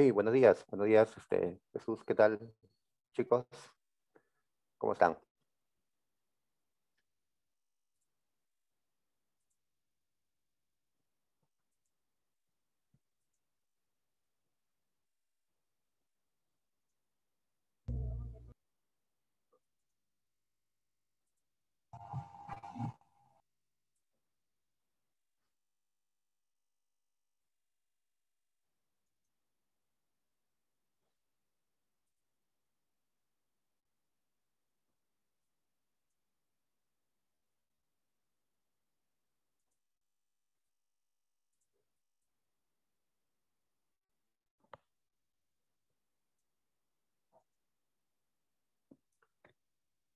Sí, buenos días, buenos días, este, Jesús, ¿qué tal, chicos? ¿Cómo están?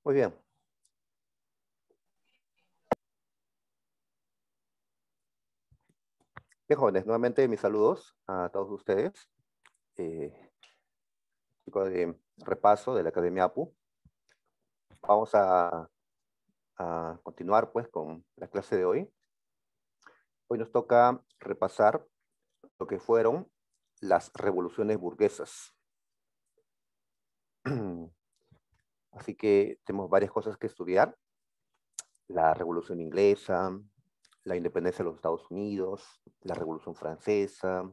Muy bien. Bien, jóvenes, nuevamente mis saludos a todos ustedes. Eh, de repaso de la Academia APU. Vamos a, continuar pues con la clase de hoy. Hoy nos toca repasar lo que fueron las revoluciones burguesas. Así que tenemos varias cosas que estudiar. La Revolución Inglesa, la independencia de los Estados Unidos, la Revolución Francesa,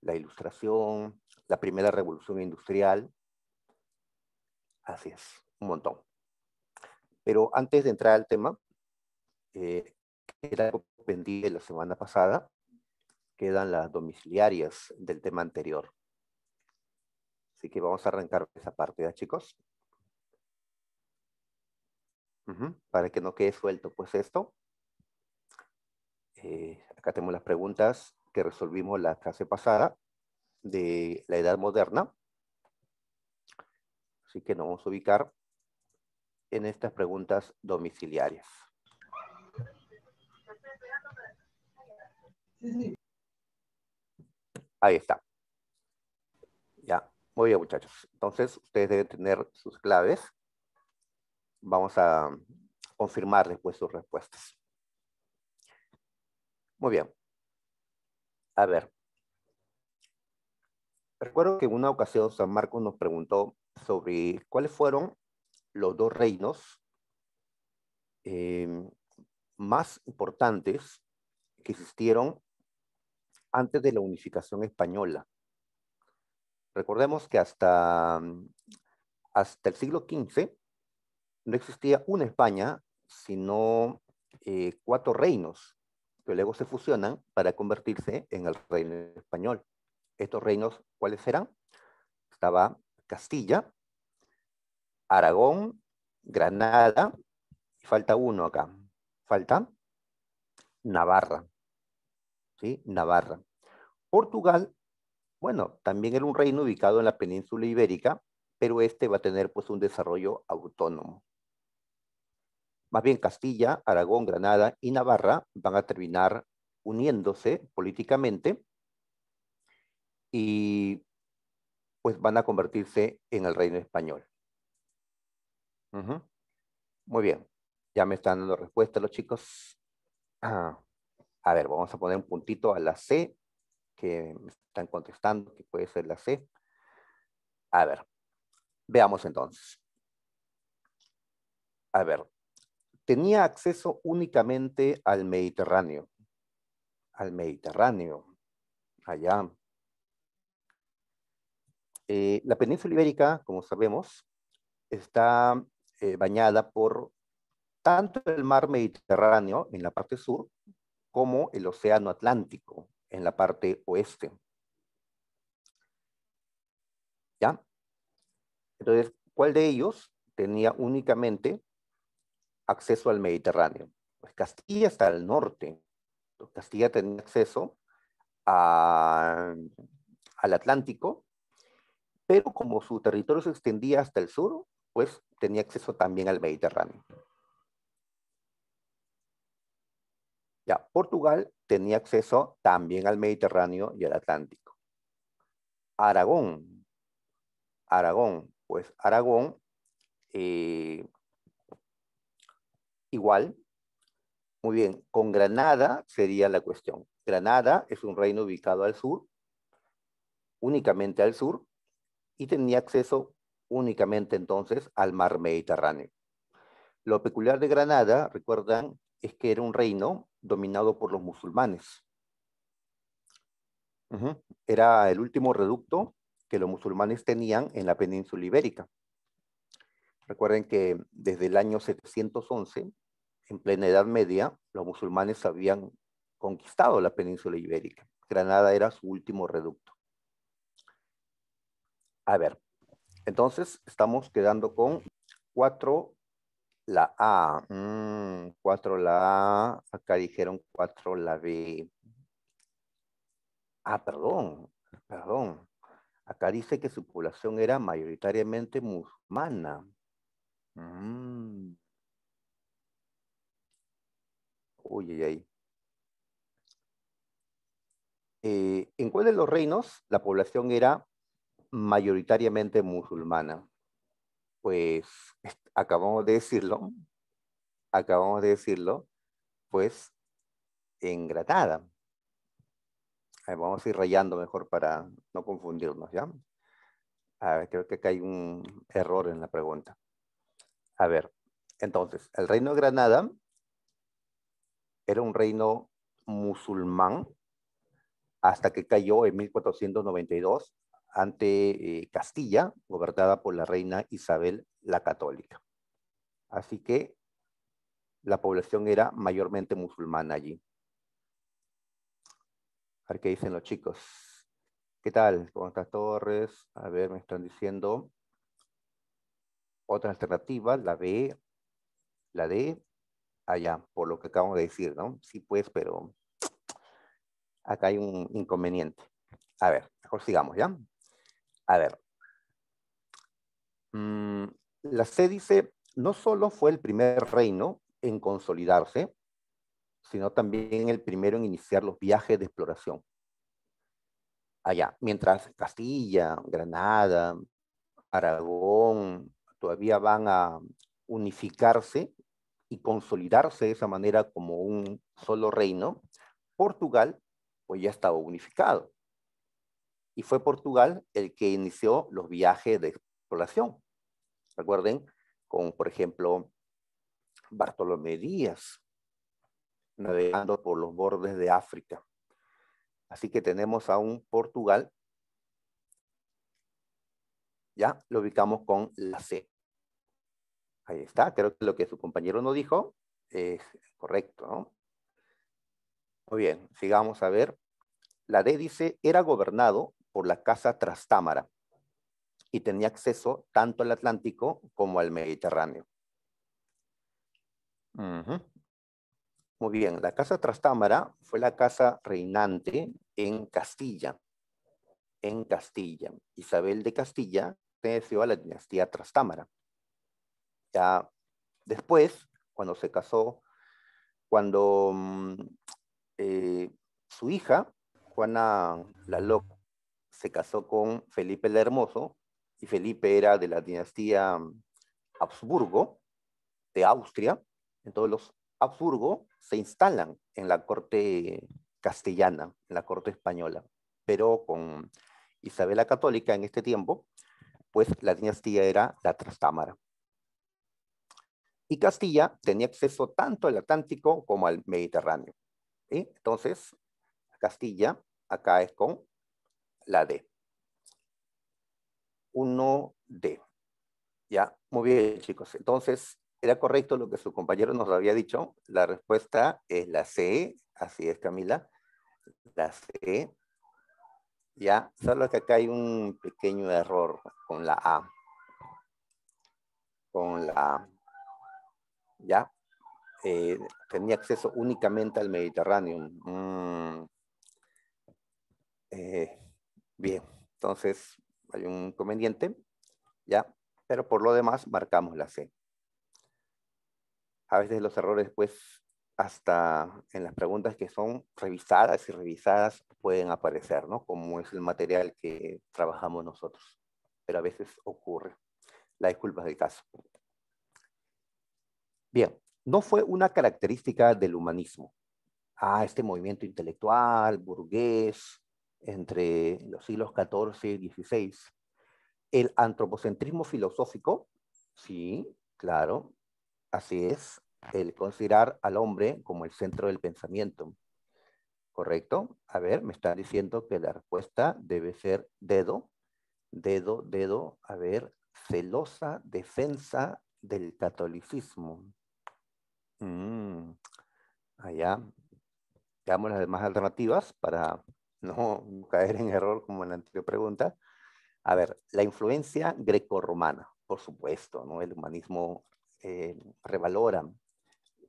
la Ilustración, la primera Revolución Industrial. Así es, un montón. Pero antes de entrar al tema, eh, era algo la semana pasada, quedan las domiciliarias del tema anterior. Así que vamos a arrancar esa parte, chicos? para que no quede suelto pues esto. Eh, acá tenemos las preguntas que resolvimos la clase pasada de la edad moderna. Así que nos vamos a ubicar en estas preguntas domiciliarias. Ahí está. Ya, muy bien muchachos. Entonces ustedes deben tener sus claves vamos a confirmar después pues, sus respuestas. Muy bien. A ver. Recuerdo que en una ocasión San Marcos nos preguntó sobre cuáles fueron los dos reinos eh, más importantes que existieron antes de la unificación española. Recordemos que hasta, hasta el siglo XV no existía una España, sino eh, cuatro reinos que luego se fusionan para convertirse en el reino español. Estos reinos, ¿cuáles eran? Estaba Castilla, Aragón, Granada, y falta uno acá, falta Navarra. ¿Sí? Navarra. Portugal, bueno, también era un reino ubicado en la península ibérica, pero este va a tener pues un desarrollo autónomo. Más bien Castilla, Aragón, Granada y Navarra van a terminar uniéndose políticamente y pues van a convertirse en el reino español. Muy bien, ya me están dando respuesta los chicos. Ah, a ver, vamos a poner un puntito a la C, que me están contestando, que puede ser la C. A ver, veamos entonces. A ver, tenía acceso únicamente al Mediterráneo, al Mediterráneo, allá. Eh, la península ibérica, como sabemos, está eh, bañada por tanto el mar Mediterráneo en la parte sur como el océano Atlántico en la parte oeste. ¿Ya? Entonces, ¿cuál de ellos tenía únicamente acceso al Mediterráneo. Pues Castilla está al norte. Castilla tenía acceso al Atlántico, pero como su territorio se extendía hasta el sur, pues tenía acceso también al Mediterráneo. Ya, Portugal tenía acceso también al Mediterráneo y al Atlántico. Aragón, Aragón, pues Aragón eh, igual. Muy bien, con Granada sería la cuestión. Granada es un reino ubicado al sur, únicamente al sur, y tenía acceso únicamente entonces al mar Mediterráneo. Lo peculiar de Granada, recuerdan, es que era un reino dominado por los musulmanes. Era el último reducto que los musulmanes tenían en la península ibérica. Recuerden que desde el año 711, en plena Edad Media, los musulmanes habían conquistado la península ibérica. Granada era su último reducto. A ver, entonces estamos quedando con cuatro la A. Mm, cuatro la A. Acá dijeron cuatro la B. Ah, perdón, perdón. Acá dice que su población era mayoritariamente musulmana. Mm. Uy, eh, ¿En cuál de los reinos la población era mayoritariamente musulmana? Pues acabamos de decirlo, acabamos de decirlo, pues en Granada. vamos a ir rayando mejor para no confundirnos, ¿ya? creo que acá hay un error en la pregunta. A ver, entonces, el reino de Granada era un reino musulmán hasta que cayó en 1492 ante eh, Castilla, gobernada por la reina Isabel la Católica. Así que la población era mayormente musulmana allí. A ver qué dicen los chicos. ¿Qué tal? ¿Cómo estás, Torres? A ver, me están diciendo. Otra alternativa, la B, la D, allá, por lo que acabamos de decir, ¿no? Sí, pues, pero acá hay un inconveniente. A ver, mejor sigamos, ¿ya? A ver. Mm, la C dice, no solo fue el primer reino en consolidarse, sino también el primero en iniciar los viajes de exploración. Allá, mientras Castilla, Granada, Aragón, todavía van a unificarse y consolidarse de esa manera como un solo reino, Portugal pues ya estaba unificado. Y fue Portugal el que inició los viajes de exploración. Recuerden, con por ejemplo Bartolomé Díaz, navegando por los bordes de África. Así que tenemos a un Portugal ¿ya? Lo ubicamos con la C. Ahí está, creo que lo que su compañero no dijo es correcto, ¿no? Muy bien, sigamos a ver. La D dice, era gobernado por la casa Trastámara y tenía acceso tanto al Atlántico como al Mediterráneo. Muy bien, la casa Trastámara fue la casa reinante en Castilla. En Castilla. Isabel de Castilla perteneció a la dinastía Trastámara. Ya después, cuando se casó, cuando mm, eh, su hija, Juana la se casó con Felipe el Hermoso, y Felipe era de la dinastía mm, Habsburgo, de Austria, entonces los Habsburgo se instalan en la corte castellana, en la corte española, pero con Isabel la Católica en este tiempo, pues la dinastía era la Trastámara. Y Castilla tenía acceso tanto al Atlántico como al Mediterráneo. Entonces, Castilla acá es con la D. 1D. Ya, muy bien, chicos. Entonces, ¿era correcto lo que su compañero nos había dicho? La respuesta es la C. Así es, Camila. La C ya, solo que acá hay un pequeño error con la A. Con la A, Ya. Eh, tenía acceso únicamente al Mediterráneo. Mm. Eh, bien, entonces hay un inconveniente. Ya, pero por lo demás marcamos la C. A veces los errores pues hasta en las preguntas que son revisadas y revisadas pueden aparecer, ¿no? Como es el material que trabajamos nosotros, pero a veces ocurre. La disculpa del caso. Bien, no fue una característica del humanismo. Ah, este movimiento intelectual, burgués, entre los siglos XIV y XVI. El antropocentrismo filosófico, sí, claro, así es, el considerar al hombre como el centro del pensamiento. ¿Correcto? A ver, me está diciendo que la respuesta debe ser dedo, dedo, dedo, a ver, celosa defensa del catolicismo. Mm, allá. Veamos las demás alternativas para no caer en error como en la anterior pregunta. A ver, la influencia grecorromana, por supuesto, ¿no? El humanismo eh, revalora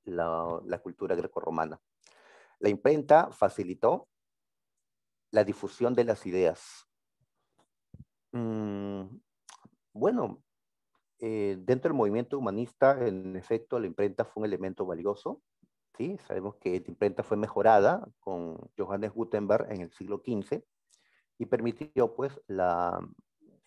la, la cultura grecorromana. La imprenta facilitó la difusión de las ideas. Mm, bueno, eh, dentro del movimiento humanista, en efecto, la imprenta fue un elemento valioso. ¿sí? Sabemos que la imprenta fue mejorada con Johannes Gutenberg en el siglo XV y permitió pues la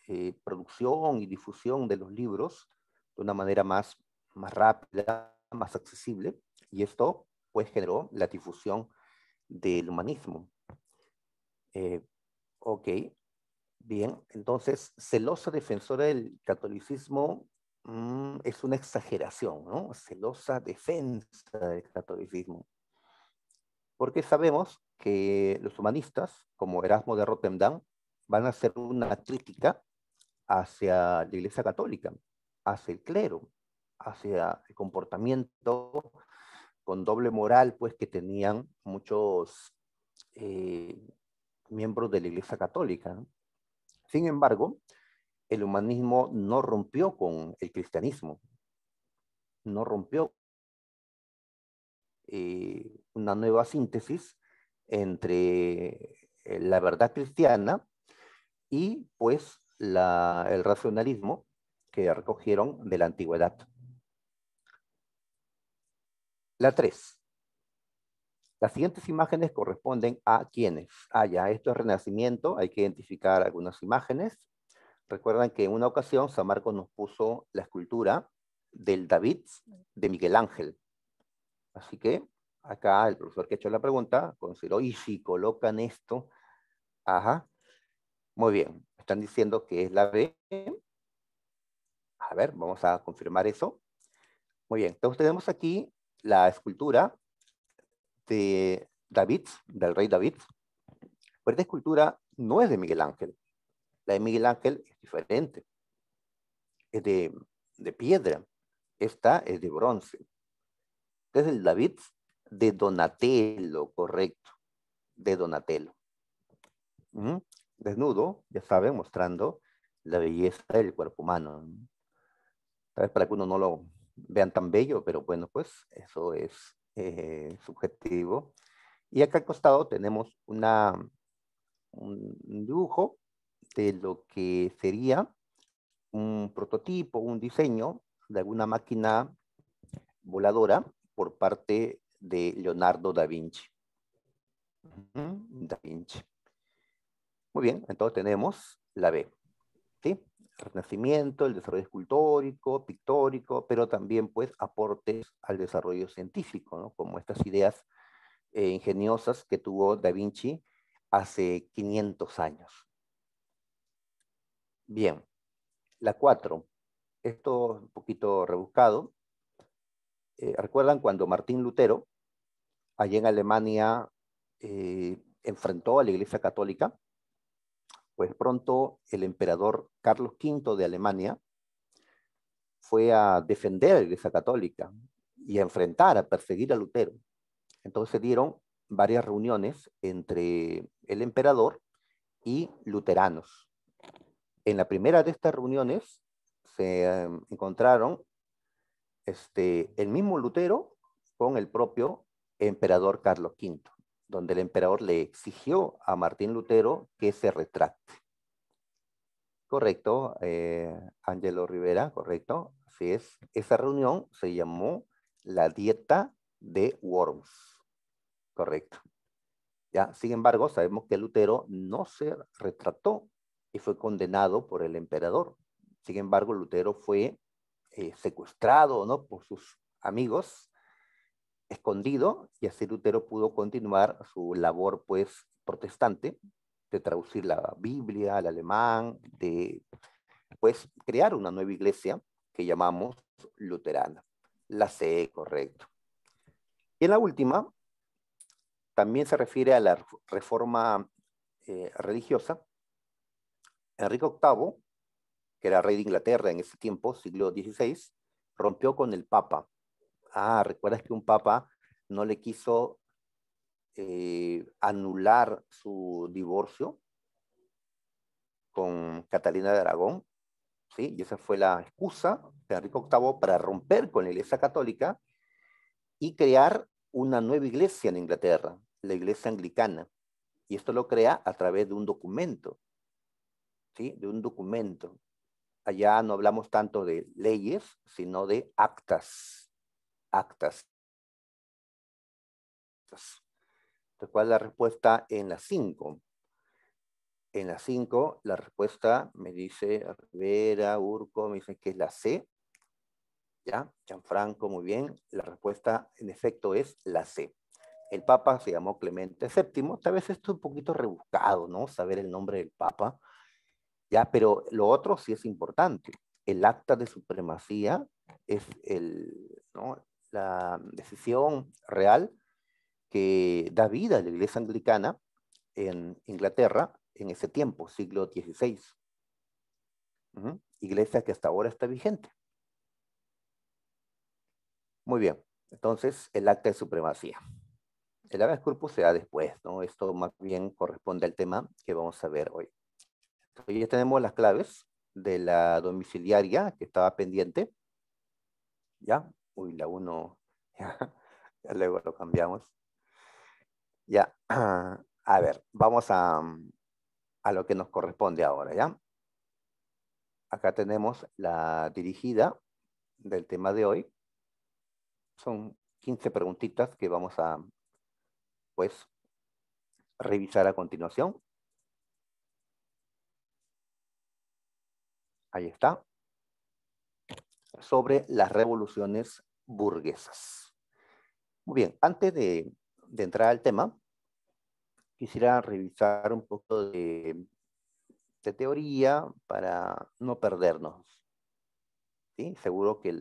eh, producción y difusión de los libros de una manera más, más rápida, más accesible y esto pues generó la difusión del humanismo. Eh, ok, bien, entonces, celosa defensora del catolicismo mm, es una exageración, ¿no? Celosa defensa del catolicismo. Porque sabemos que los humanistas, como Erasmo de Rotterdam, van a hacer una crítica hacia la Iglesia Católica, hacia el clero, hacia el comportamiento con doble moral, pues que tenían muchos eh, miembros de la Iglesia Católica. Sin embargo, el humanismo no rompió con el cristianismo, no rompió eh, una nueva síntesis entre eh, la verdad cristiana y pues el racionalismo que recogieron de la antigüedad. La 3. Las siguientes imágenes corresponden a quiénes. Ah, ya, esto es Renacimiento, hay que identificar algunas imágenes. Recuerdan que en una ocasión San Marcos nos puso la escultura del David de Miguel Ángel. Así que acá el profesor que ha hecho la pregunta consideró, y si colocan esto, ajá, muy bien, están diciendo que es la B. A ver, vamos a confirmar eso. Muy bien, entonces tenemos aquí la escultura de David, del rey David, pero esta escultura no es de Miguel Ángel. La de Miguel Ángel es diferente. Es de, de piedra. Esta es de bronce. Este es el David de Donatello, correcto. De Donatello. Desnudo, ya saben, mostrando la belleza del cuerpo humano. Tal vez para que uno no lo, vean tan bello, pero bueno, pues eso es eh, subjetivo. Y acá al costado tenemos una, un dibujo de lo que sería un prototipo, un diseño de alguna máquina voladora por parte de Leonardo da Vinci. Da Vinci. Muy bien, entonces tenemos la B. Renacimiento, el desarrollo escultórico, pictórico, pero también pues aportes al desarrollo científico, ¿no? como estas ideas eh, ingeniosas que tuvo Da Vinci hace 500 años. Bien, la cuatro, Esto un poquito rebuscado. Eh, ¿Recuerdan cuando Martín Lutero, allá en Alemania, eh, enfrentó a la Iglesia Católica? pues pronto el emperador Carlos V de Alemania fue a defender a la Iglesia Católica y a enfrentar, a perseguir a Lutero. Entonces se dieron varias reuniones entre el emperador y luteranos. En la primera de estas reuniones se eh, encontraron este, el mismo Lutero con el propio emperador Carlos V donde el emperador le exigió a Martín Lutero que se retracte. Correcto, Ángelo eh, Rivera, correcto. Así es. Esa reunión se llamó la dieta de Worms. Correcto. Ya, sin embargo, sabemos que Lutero no se retractó y fue condenado por el emperador. Sin embargo, Lutero fue eh, secuestrado ¿no? por sus amigos escondido y así Lutero pudo continuar su labor pues protestante de traducir la Biblia al alemán, de pues crear una nueva iglesia que llamamos luterana, la CE, correcto. Y en la última, también se refiere a la reforma eh, religiosa. Enrique VIII, que era rey de Inglaterra en ese tiempo, siglo XVI, rompió con el Papa ah, recuerdas que un papa no le quiso eh, anular su divorcio con Catalina de Aragón, ¿sí? y esa fue la excusa de Enrique VIII para romper con la Iglesia Católica y crear una nueva iglesia en Inglaterra, la Iglesia Anglicana. Y esto lo crea a través de un documento, ¿sí? de un documento. Allá no hablamos tanto de leyes, sino de actas, actas. es la respuesta en la 5. En la 5, la respuesta me dice Rivera, Urco, me dice que es la C. ¿Ya? Gianfranco, muy bien. La respuesta, en efecto, es la C. El Papa se llamó Clemente VII. Tal vez esto es un poquito rebuscado, ¿no? Saber el nombre del Papa. Ya, pero lo otro sí es importante. El acta de supremacía es el, ¿no? la decisión real que da vida a la iglesia anglicana en Inglaterra en ese tiempo, siglo XVI. Iglesia que hasta ahora está vigente. Muy bien, entonces el acta de supremacía. El de corpus se da después, ¿no? Esto más bien corresponde al tema que vamos a ver hoy. Hoy ya tenemos las claves de la domiciliaria que estaba pendiente, ¿ya? uy, la 1, ya, luego lo cambiamos. Ya, a ver, vamos a, a lo que nos corresponde ahora, ¿ya? Acá tenemos la dirigida del tema de hoy. Son 15 preguntitas que vamos a, pues, revisar a continuación. Ahí está. Sobre las revoluciones burguesas. Muy bien, antes de, entrar al tema, quisiera revisar un poco de, teoría para no perdernos. ¿Sí? Seguro que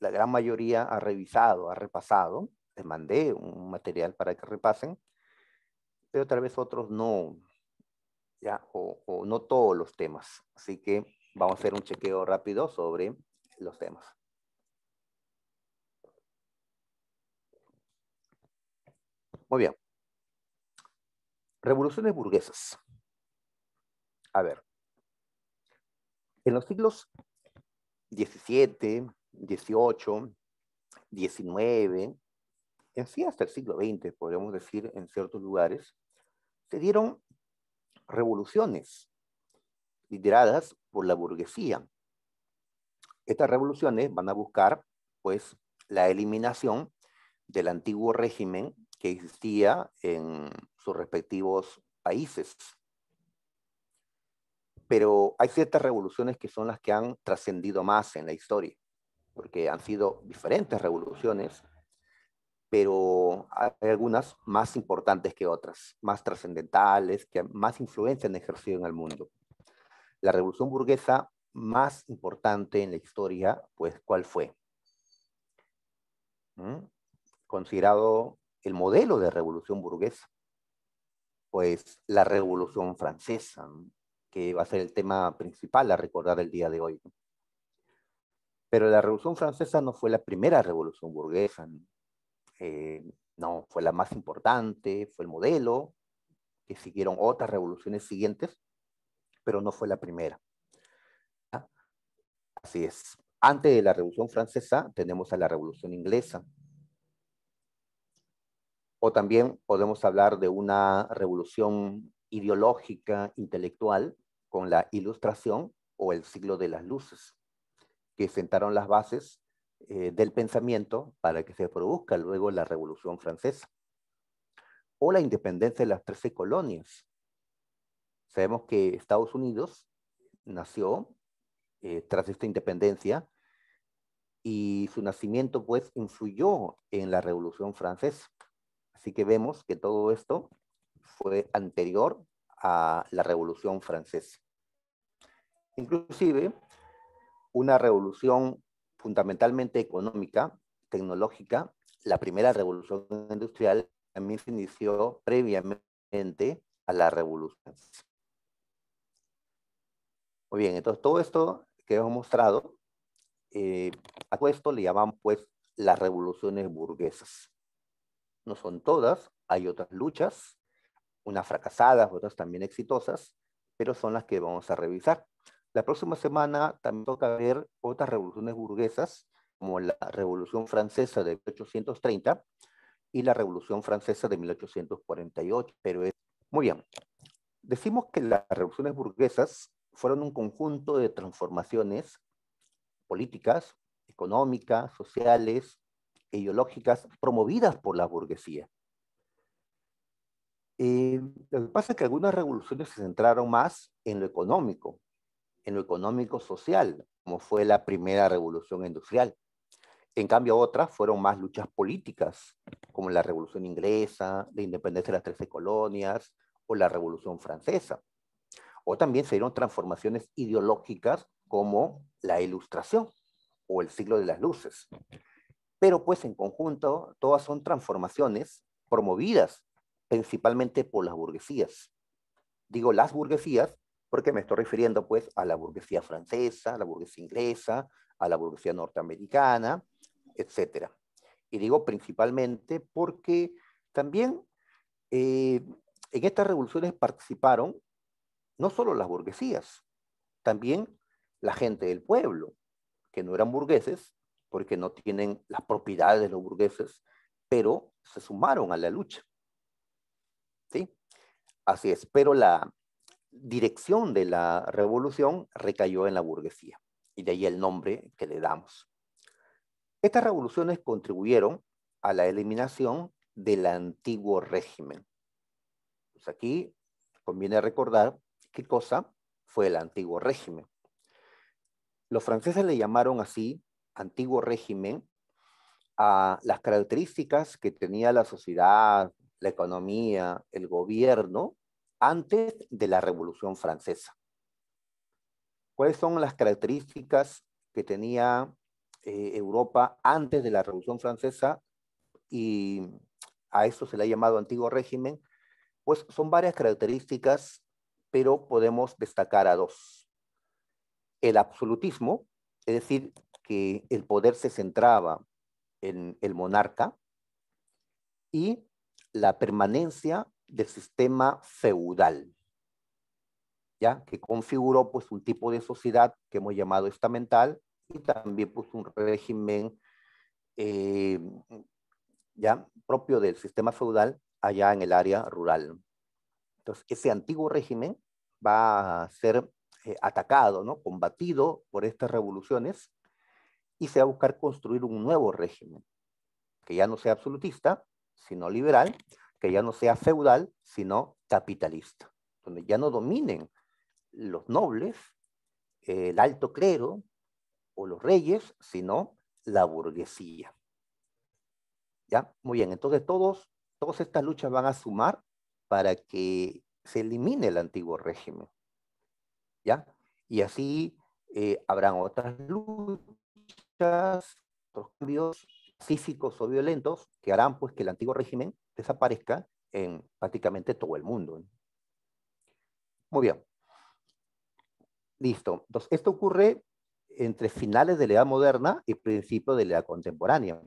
la gran mayoría ha revisado, ha repasado. Les mandé un material para que repasen, pero tal vez otros no, ya, o no todos los temas. Así que vamos a hacer un chequeo rápido sobre los temas. Muy bien. Revoluciones burguesas. A ver. En los siglos XVII, XVIII, XIX, en sí hasta el siglo XX, podríamos decir, en ciertos lugares, se dieron revoluciones lideradas por la burguesía. Estas revoluciones van a buscar, pues, la eliminación del antiguo régimen que existía en sus respectivos países. Pero hay ciertas revoluciones que son las que han trascendido más en la historia, porque han sido diferentes revoluciones, pero hay algunas más importantes que otras, más trascendentales, que más influencia han ejercido en el mundo. La revolución burguesa más importante en la historia, pues, ¿cuál fue? ¿Mm? Considerado el modelo de revolución burguesa, pues la revolución francesa, que va a ser el tema principal a recordar el día de hoy. Pero la revolución francesa no fue la primera revolución burguesa, eh, no, fue la más importante, fue el modelo, que siguieron otras revoluciones siguientes, pero no fue la primera. Así es. Antes de la Revolución Francesa tenemos a la Revolución Inglesa, o también podemos hablar de una revolución ideológica, intelectual, con la ilustración o el siglo de las luces, que sentaron las bases eh, del pensamiento para que se produzca luego la revolución francesa. O la independencia de las trece colonias. Sabemos que Estados Unidos nació eh, tras esta independencia y su nacimiento pues influyó en la revolución francesa Así que vemos que todo esto fue anterior a la Revolución Francesa. Inclusive, una revolución fundamentalmente económica, tecnológica, la primera revolución industrial también se inició previamente a la revolución. Muy bien, entonces todo esto que hemos mostrado, eh, a esto le llamamos pues las revoluciones burguesas no son todas, hay otras luchas, unas fracasadas, otras también exitosas, pero son las que vamos a revisar. La próxima semana también toca ver otras revoluciones burguesas, como la Revolución Francesa de 1830 y la Revolución Francesa de 1848, pero es muy bien. Decimos que las revoluciones burguesas fueron un conjunto de transformaciones políticas, económicas, sociales, ideológicas promovidas por la burguesía. Eh, lo que pasa es que algunas revoluciones se centraron más en lo económico, en lo económico social, como fue la primera revolución industrial. En cambio, otras fueron más luchas políticas, como la revolución inglesa, la independencia de las trece colonias o la revolución francesa. O también se dieron transformaciones ideológicas como la ilustración o el siglo de las luces pero pues en conjunto todas son transformaciones promovidas principalmente por las burguesías. Digo las burguesías porque me estoy refiriendo pues a la burguesía francesa, a la burguesía inglesa, a la burguesía norteamericana, etc. Y digo principalmente porque también eh, en estas revoluciones participaron no solo las burguesías, también la gente del pueblo, que no eran burgueses, porque no tienen las propiedades de los burgueses, pero se sumaron a la lucha. ¿Sí? Así es, pero la dirección de la revolución recayó en la burguesía, y de ahí el nombre que le damos. Estas revoluciones contribuyeron a la eliminación del antiguo régimen. Pues aquí conviene recordar qué cosa fue el antiguo régimen. Los franceses le llamaron así antiguo régimen a las características que tenía la sociedad, la economía, el gobierno antes de la Revolución Francesa. ¿Cuáles son las características que tenía eh, Europa antes de la Revolución Francesa? Y a eso se le ha llamado antiguo régimen. Pues son varias características, pero podemos destacar a dos. El absolutismo, es decir, que el poder se centraba en el monarca y la permanencia del sistema feudal, ¿ya? que configuró pues un tipo de sociedad que hemos llamado estamental y también pues un régimen eh, ya propio del sistema feudal allá en el área rural. Entonces, ese antiguo régimen va a ser eh, atacado, ¿no? combatido por estas revoluciones y se va a buscar construir un nuevo régimen, que ya no sea absolutista, sino liberal, que ya no sea feudal, sino capitalista, donde ya no dominen los nobles, eh, el alto clero o los reyes, sino la burguesía. ¿Ya? Muy bien, entonces todos, todas estas luchas van a sumar para que se elimine el antiguo régimen. ¿Ya? Y así eh, habrán otras luchas otros cambios físicos o violentos que harán pues que el antiguo régimen desaparezca en prácticamente todo el mundo. Muy bien. Listo. Entonces, esto ocurre entre finales de la Edad Moderna y principios de la Edad Contemporánea.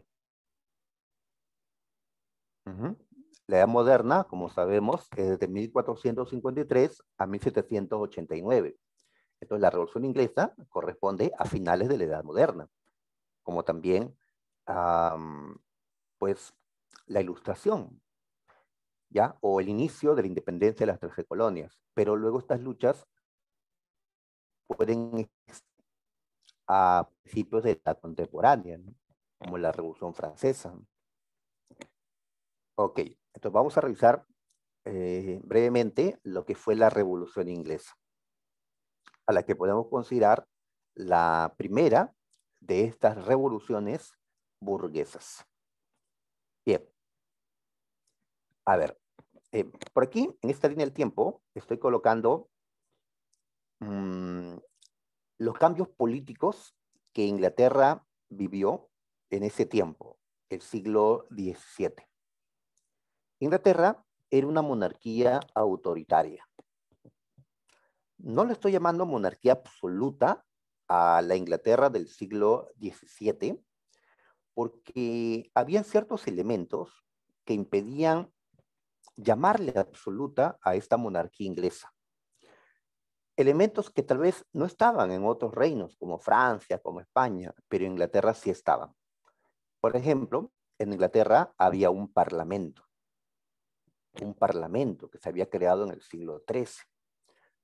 La Edad Moderna, como sabemos, es de 1453 a 1789. Entonces, la Revolución Inglesa corresponde a finales de la Edad Moderna como también pues, la ilustración, ¿ya? o el inicio de la independencia de las 13 colonias. Pero luego estas luchas pueden a principios de la contemporánea, como la Revolución Francesa. Ok, entonces vamos a revisar eh, brevemente lo que fue la Revolución Inglesa, a la que podemos considerar la primera de estas revoluciones burguesas. Bien. A ver, eh, por aquí, en esta línea del tiempo, estoy colocando mm, los cambios políticos que Inglaterra vivió en ese tiempo, el siglo XVII. Inglaterra era una monarquía autoritaria. No lo estoy llamando monarquía absoluta a la Inglaterra del siglo XVII, porque habían ciertos elementos que impedían llamarle absoluta a esta monarquía inglesa. Elementos que tal vez no estaban en otros reinos, como Francia, como España, pero en Inglaterra sí estaban. Por ejemplo, en Inglaterra había un parlamento, un parlamento que se había creado en el siglo XIII.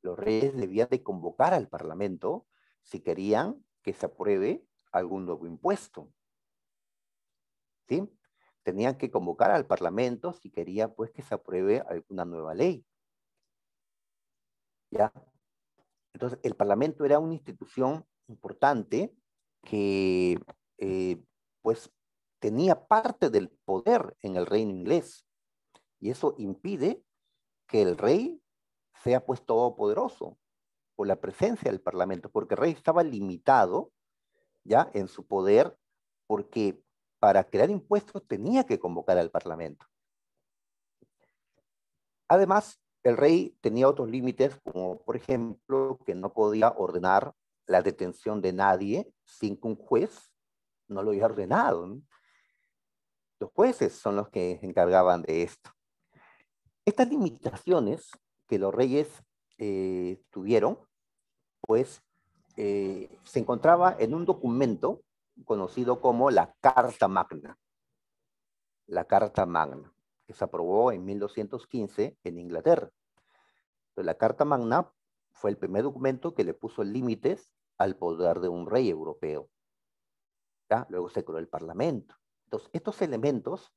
Los reyes debían de convocar al parlamento si querían que se apruebe algún nuevo impuesto. ¿Sí? Tenían que convocar al Parlamento si quería pues que se apruebe alguna nueva ley. ¿Ya? Entonces, el Parlamento era una institución importante que eh, pues tenía parte del poder en el reino inglés. Y eso impide que el rey sea pues todopoderoso, o la presencia del Parlamento, porque el rey estaba limitado ya en su poder, porque para crear impuestos tenía que convocar al Parlamento. Además, el rey tenía otros límites, como por ejemplo que no podía ordenar la detención de nadie sin que un juez no lo hubiera ordenado. Los jueces son los que se encargaban de esto. Estas limitaciones que los reyes eh, tuvieron, pues eh, se encontraba en un documento conocido como la Carta Magna. La Carta Magna, que se aprobó en 1215 en Inglaterra. la Carta Magna fue el primer documento que le puso límites al poder de un rey europeo. ¿Ya? Luego se creó el Parlamento. Entonces, estos elementos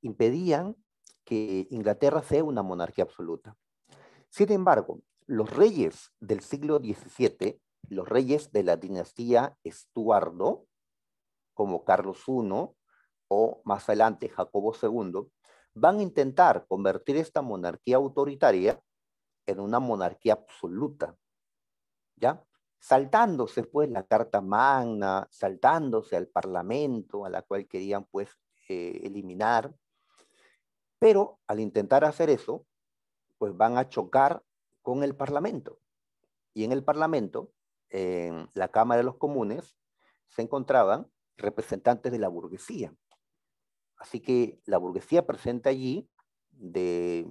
impedían que Inglaterra sea una monarquía absoluta. Sin embargo, los reyes del siglo XVII, los reyes de la dinastía Estuardo, como Carlos I o más adelante Jacobo II, van a intentar convertir esta monarquía autoritaria en una monarquía absoluta. ¿Ya? Saltándose pues la Carta Magna, saltándose al Parlamento, a la cual querían pues eh, eliminar. Pero al intentar hacer eso, pues van a chocar con el Parlamento. Y en el Parlamento, en la Cámara de los Comunes, se encontraban representantes de la burguesía. Así que la burguesía presente allí, de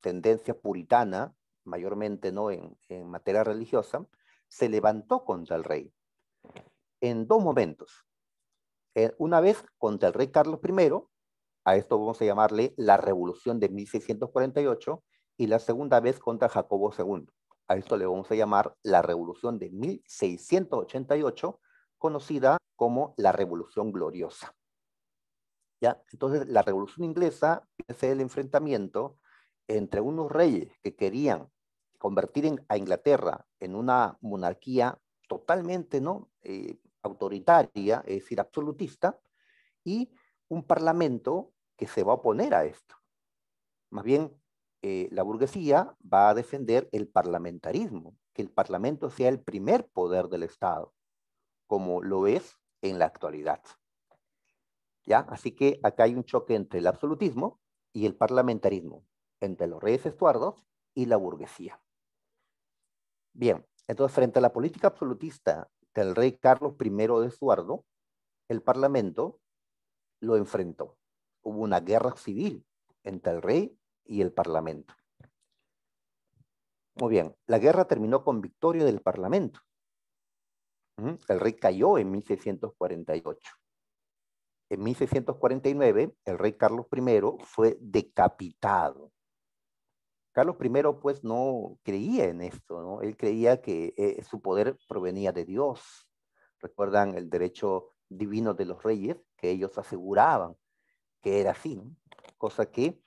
tendencia puritana, mayormente ¿no? en, en materia religiosa, se levantó contra el rey en dos momentos. Eh, una vez contra el rey Carlos I, a esto vamos a llamarle la revolución de 1648, y la segunda vez contra Jacobo II. A esto le vamos a llamar la Revolución de 1688, conocida como la Revolución Gloriosa. ¿Ya? Entonces, la Revolución Inglesa es el enfrentamiento entre unos reyes que querían convertir a Inglaterra en una monarquía totalmente ¿no? Eh, autoritaria, es decir, absolutista, y un parlamento que se va a oponer a esto. Más bien, eh, la burguesía va a defender el parlamentarismo, que el Parlamento sea el primer poder del Estado, como lo es en la actualidad. ¿Ya? Así que acá hay un choque entre el absolutismo y el parlamentarismo, entre los reyes estuardos y la burguesía. Bien, entonces frente a la política absolutista del rey Carlos I de Estuardo, el Parlamento lo enfrentó. Hubo una guerra civil entre el rey y el Parlamento. Muy bien, la guerra terminó con victoria del Parlamento. El rey cayó en 1648. En 1649, el rey Carlos I fue decapitado. Carlos I, pues, no creía en esto, ¿no? Él creía que eh, su poder provenía de Dios. Recuerdan el derecho divino de los reyes, que ellos aseguraban que era así, cosa que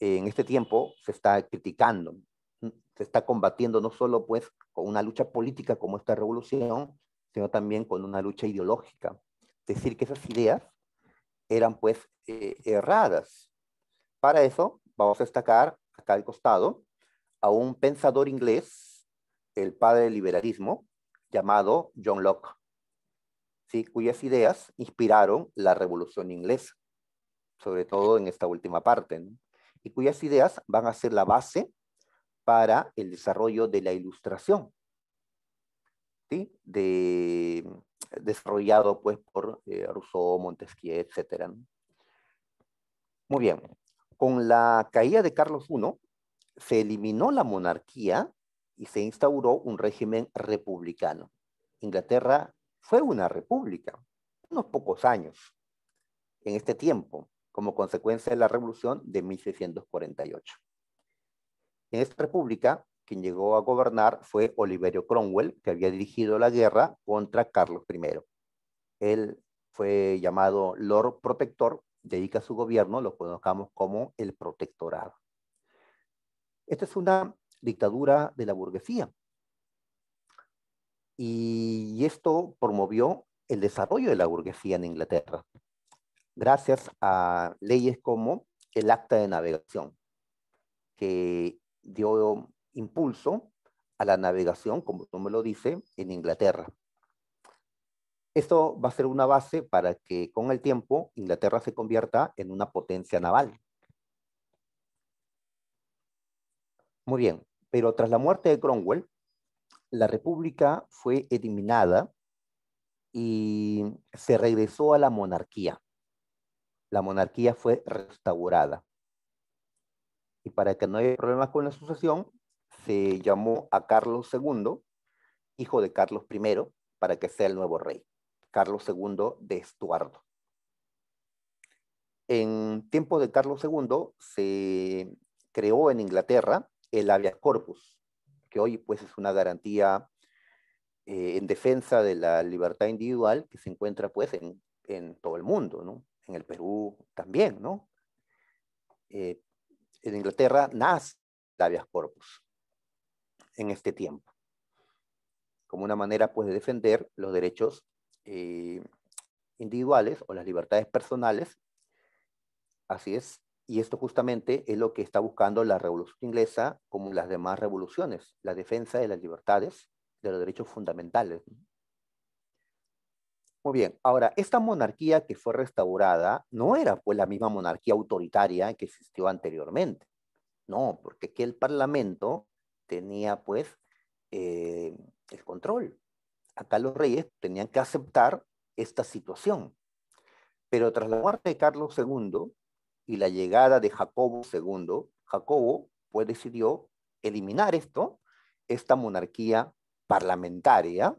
en este tiempo se está criticando, se está combatiendo no solo pues con una lucha política como esta revolución, sino también con una lucha ideológica. Es decir, que esas ideas eran pues eh, erradas. Para eso vamos a destacar acá al costado a un pensador inglés, el padre del liberalismo, llamado John Locke, cuyas ideas inspiraron la revolución inglesa, sobre todo en esta última parte y cuyas ideas van a ser la base para el desarrollo de la ilustración, de, desarrollado pues, por eh, Rousseau, Montesquieu, etc. Muy bien, con la caída de Carlos I, se eliminó la monarquía y se instauró un régimen republicano. Inglaterra fue una república, unos pocos años en este tiempo, como consecuencia de la revolución de 1648. En esta república, quien llegó a gobernar fue Oliverio Cromwell, que había dirigido la guerra contra Carlos I. Él fue llamado Lord Protector, dedica a su gobierno, lo conozcamos como el protectorado. Esta es una dictadura de la burguesía. Y esto promovió el desarrollo de la burguesía en Inglaterra gracias a leyes como el acta de navegación, que dio impulso a la navegación, como tú me lo dice, en Inglaterra. Esto va a ser una base para que con el tiempo Inglaterra se convierta en una potencia naval. Muy bien, pero tras la muerte de Cromwell, la República fue eliminada y se regresó a la monarquía la monarquía fue restaurada. Y para que no haya problemas con la sucesión, se llamó a Carlos II, hijo de Carlos I, para que sea el nuevo rey, Carlos II de Estuardo. En tiempo de Carlos II se creó en Inglaterra el habeas corpus, que hoy pues es una garantía eh, en defensa de la libertad individual que se encuentra pues en, en todo el mundo, ¿no? en el Perú también, ¿no? Eh, en Inglaterra nace el corpus en este tiempo, como una manera pues de defender los derechos eh, individuales o las libertades personales. Así es, y esto justamente es lo que está buscando la revolución inglesa como las demás revoluciones, la defensa de las libertades, de los derechos fundamentales. ¿no? Muy bien, ahora, esta monarquía que fue restaurada no era pues la misma monarquía autoritaria que existió anteriormente, no, porque aquí el Parlamento tenía pues eh, el control. Acá los reyes tenían que aceptar esta situación. Pero tras la muerte de Carlos II y la llegada de Jacobo II, Jacobo pues decidió eliminar esto, esta monarquía parlamentaria,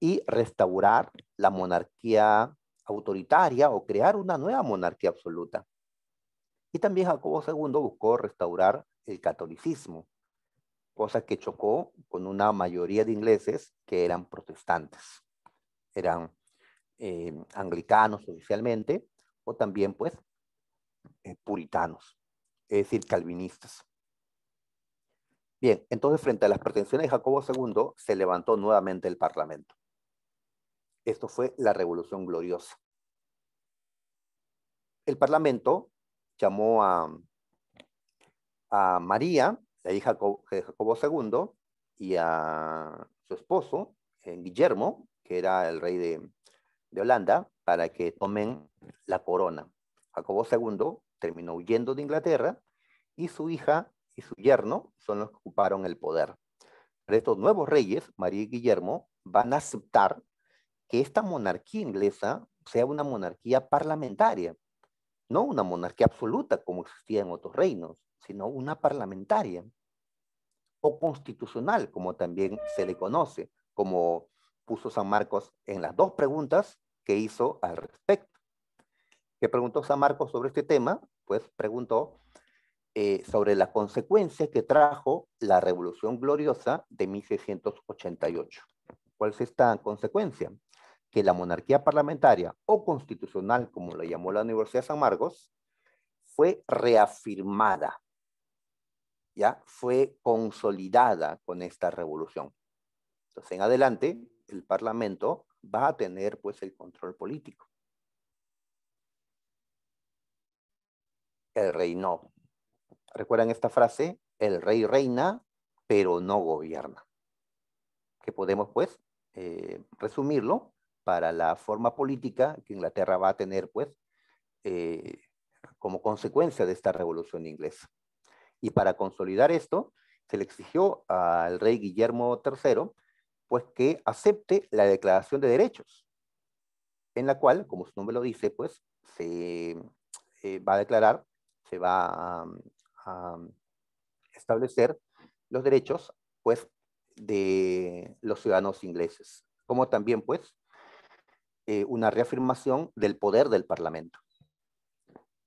y restaurar la monarquía autoritaria o crear una nueva monarquía absoluta. Y también Jacobo II buscó restaurar el catolicismo, cosa que chocó con una mayoría de ingleses que eran protestantes, eran eh, anglicanos oficialmente o también pues eh, puritanos, es decir, calvinistas. Bien, entonces frente a las pretensiones de Jacobo II se levantó nuevamente el Parlamento. Esto fue la Revolución Gloriosa. El Parlamento llamó a, María, la hija de Jacobo II, y a su esposo, eh, Guillermo, que era el rey de, de Holanda, para que tomen la corona. Jacobo II terminó huyendo de Inglaterra y su hija y su yerno son los que ocuparon el poder. estos nuevos reyes, María y Guillermo, van a aceptar que esta monarquía inglesa sea una monarquía parlamentaria, no una monarquía absoluta como existía en otros reinos, sino una parlamentaria o constitucional, como también se le conoce, como puso San Marcos en las dos preguntas que hizo al respecto. ¿Qué preguntó San Marcos sobre este tema? Pues preguntó eh, sobre la consecuencia que trajo la Revolución Gloriosa de 1688. ¿Cuál es esta consecuencia? que la monarquía parlamentaria o constitucional, como lo llamó la Universidad de San Marcos, fue reafirmada, ya fue consolidada con esta revolución. Entonces, en adelante, el Parlamento va a tener pues el control político. El rey no. ¿Recuerdan esta frase? El rey reina, pero no gobierna. Que podemos pues eh, resumirlo para la forma política que Inglaterra va a tener, pues, eh, como consecuencia de esta revolución inglesa. Y para consolidar esto, se le exigió al rey Guillermo III, pues, que acepte la Declaración de Derechos, en la cual, como su nombre lo dice, pues, se eh, va a declarar, se va a establecer los derechos, pues, de los ciudadanos ingleses, como también, pues, eh, una reafirmación del poder del Parlamento.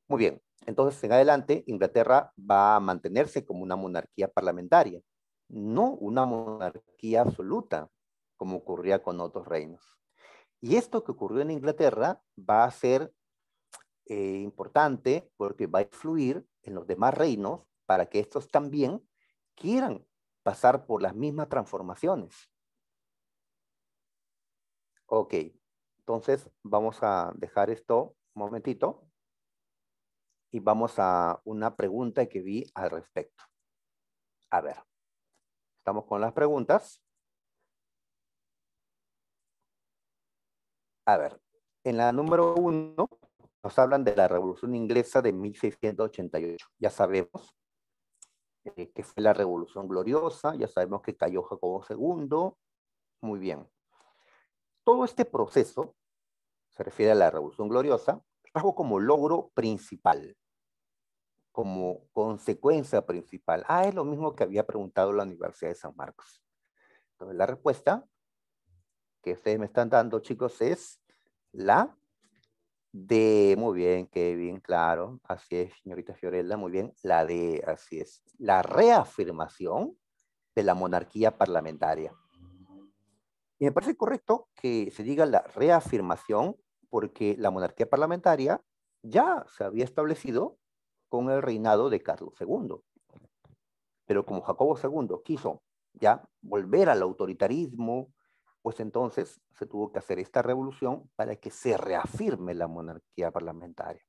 Muy bien, entonces en adelante Inglaterra va a mantenerse como una monarquía parlamentaria, no una monarquía absoluta, como ocurría con otros reinos. Y esto que ocurrió en Inglaterra va a ser eh, importante porque va a influir en los demás reinos para que estos también quieran pasar por las mismas transformaciones. Ok, entonces vamos a dejar esto un momentito y vamos a una pregunta que vi al respecto. A ver, estamos con las preguntas. A ver, en la número uno nos hablan de la Revolución Inglesa de 1688. Ya sabemos eh, que fue la Revolución Gloriosa, ya sabemos que cayó Jacobo II. Muy bien. Todo este proceso se refiere a la Revolución Gloriosa, rasgo como logro principal, como consecuencia principal. Ah, es lo mismo que había preguntado la Universidad de San Marcos. Entonces, la respuesta que ustedes me están dando, chicos, es la de, Muy bien, bien claro. Así es, señorita Fiorella, muy bien. La de, así es. La reafirmación de la monarquía parlamentaria. Y me parece correcto que se diga la reafirmación porque la monarquía parlamentaria ya se había establecido con el reinado de Carlos II. Pero como Jacobo II quiso ya volver al autoritarismo, pues entonces se tuvo que hacer esta revolución para que se reafirme la monarquía parlamentaria,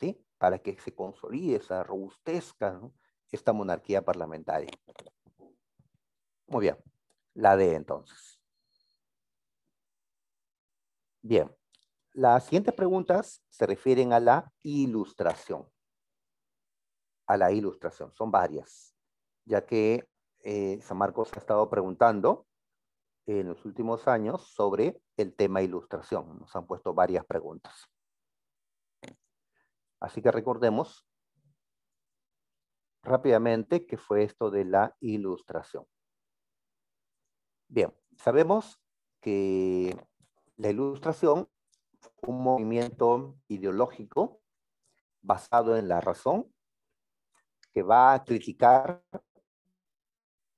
¿sí? Para que se consolide, se robustezca esta monarquía parlamentaria. Muy bien, la de entonces. Bien, las siguientes preguntas se refieren a la ilustración. A la ilustración, son varias, ya que eh, San Marcos ha estado preguntando en los últimos años sobre el tema ilustración. Nos han puesto varias preguntas. Así que recordemos rápidamente qué fue esto de la ilustración. Bien, sabemos que la ilustración fue un movimiento ideológico basado en la razón que va a criticar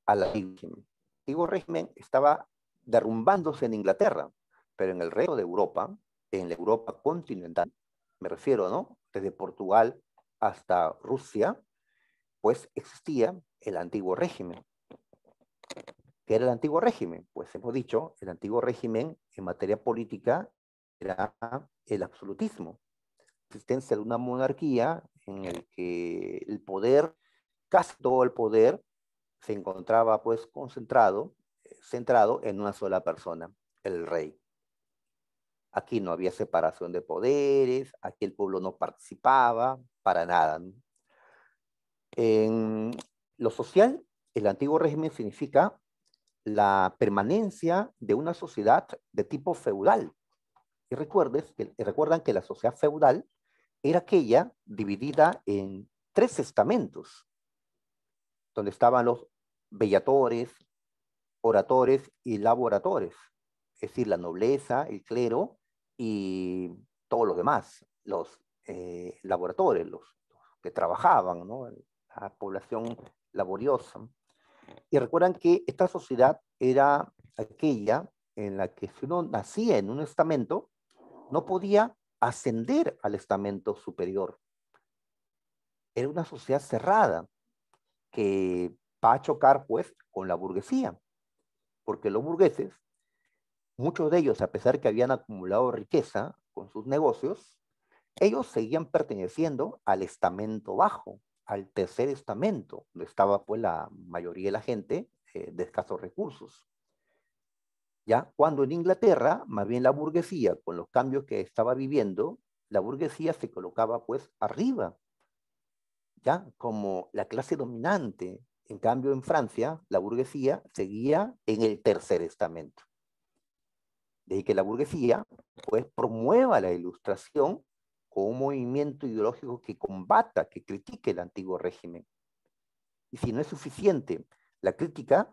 al antiguo régimen. El antiguo régimen estaba derrumbándose en Inglaterra, pero en el resto de Europa, en la Europa continental, me refiero, ¿no? Desde Portugal hasta Rusia, pues existía el antiguo régimen que era el antiguo régimen. Pues hemos dicho, el antiguo régimen en materia política era el absolutismo, existencia de una monarquía en el que el poder, casi todo el poder, se encontraba pues concentrado, centrado en una sola persona, el rey. Aquí no había separación de poderes, aquí el pueblo no participaba para nada. En lo social, el antiguo régimen significa la permanencia de una sociedad de tipo feudal. Y recuerdes, que, recuerdan que la sociedad feudal era aquella dividida en tres estamentos, donde estaban los bellatores, oratores y laboratores, es decir, la nobleza, el clero y todos los demás, los eh, laboratorios, los, que trabajaban, ¿no? la población laboriosa. Y recuerdan que esta sociedad era aquella en la que si uno nacía en un estamento, no podía ascender al estamento superior. Era una sociedad cerrada que va a chocar pues con la burguesía, porque los burgueses, muchos de ellos, a pesar que habían acumulado riqueza con sus negocios, ellos seguían perteneciendo al estamento bajo, al tercer estamento, donde estaba pues la mayoría de la gente eh, de escasos recursos. ¿Ya? Cuando en Inglaterra, más bien la burguesía, con los cambios que estaba viviendo, la burguesía se colocaba pues arriba, ¿ya? Como la clase dominante. En cambio, en Francia, la burguesía seguía en el tercer estamento. De que la burguesía pues promueva la ilustración o un movimiento ideológico que combata, que critique el antiguo régimen. Y si no es suficiente la crítica,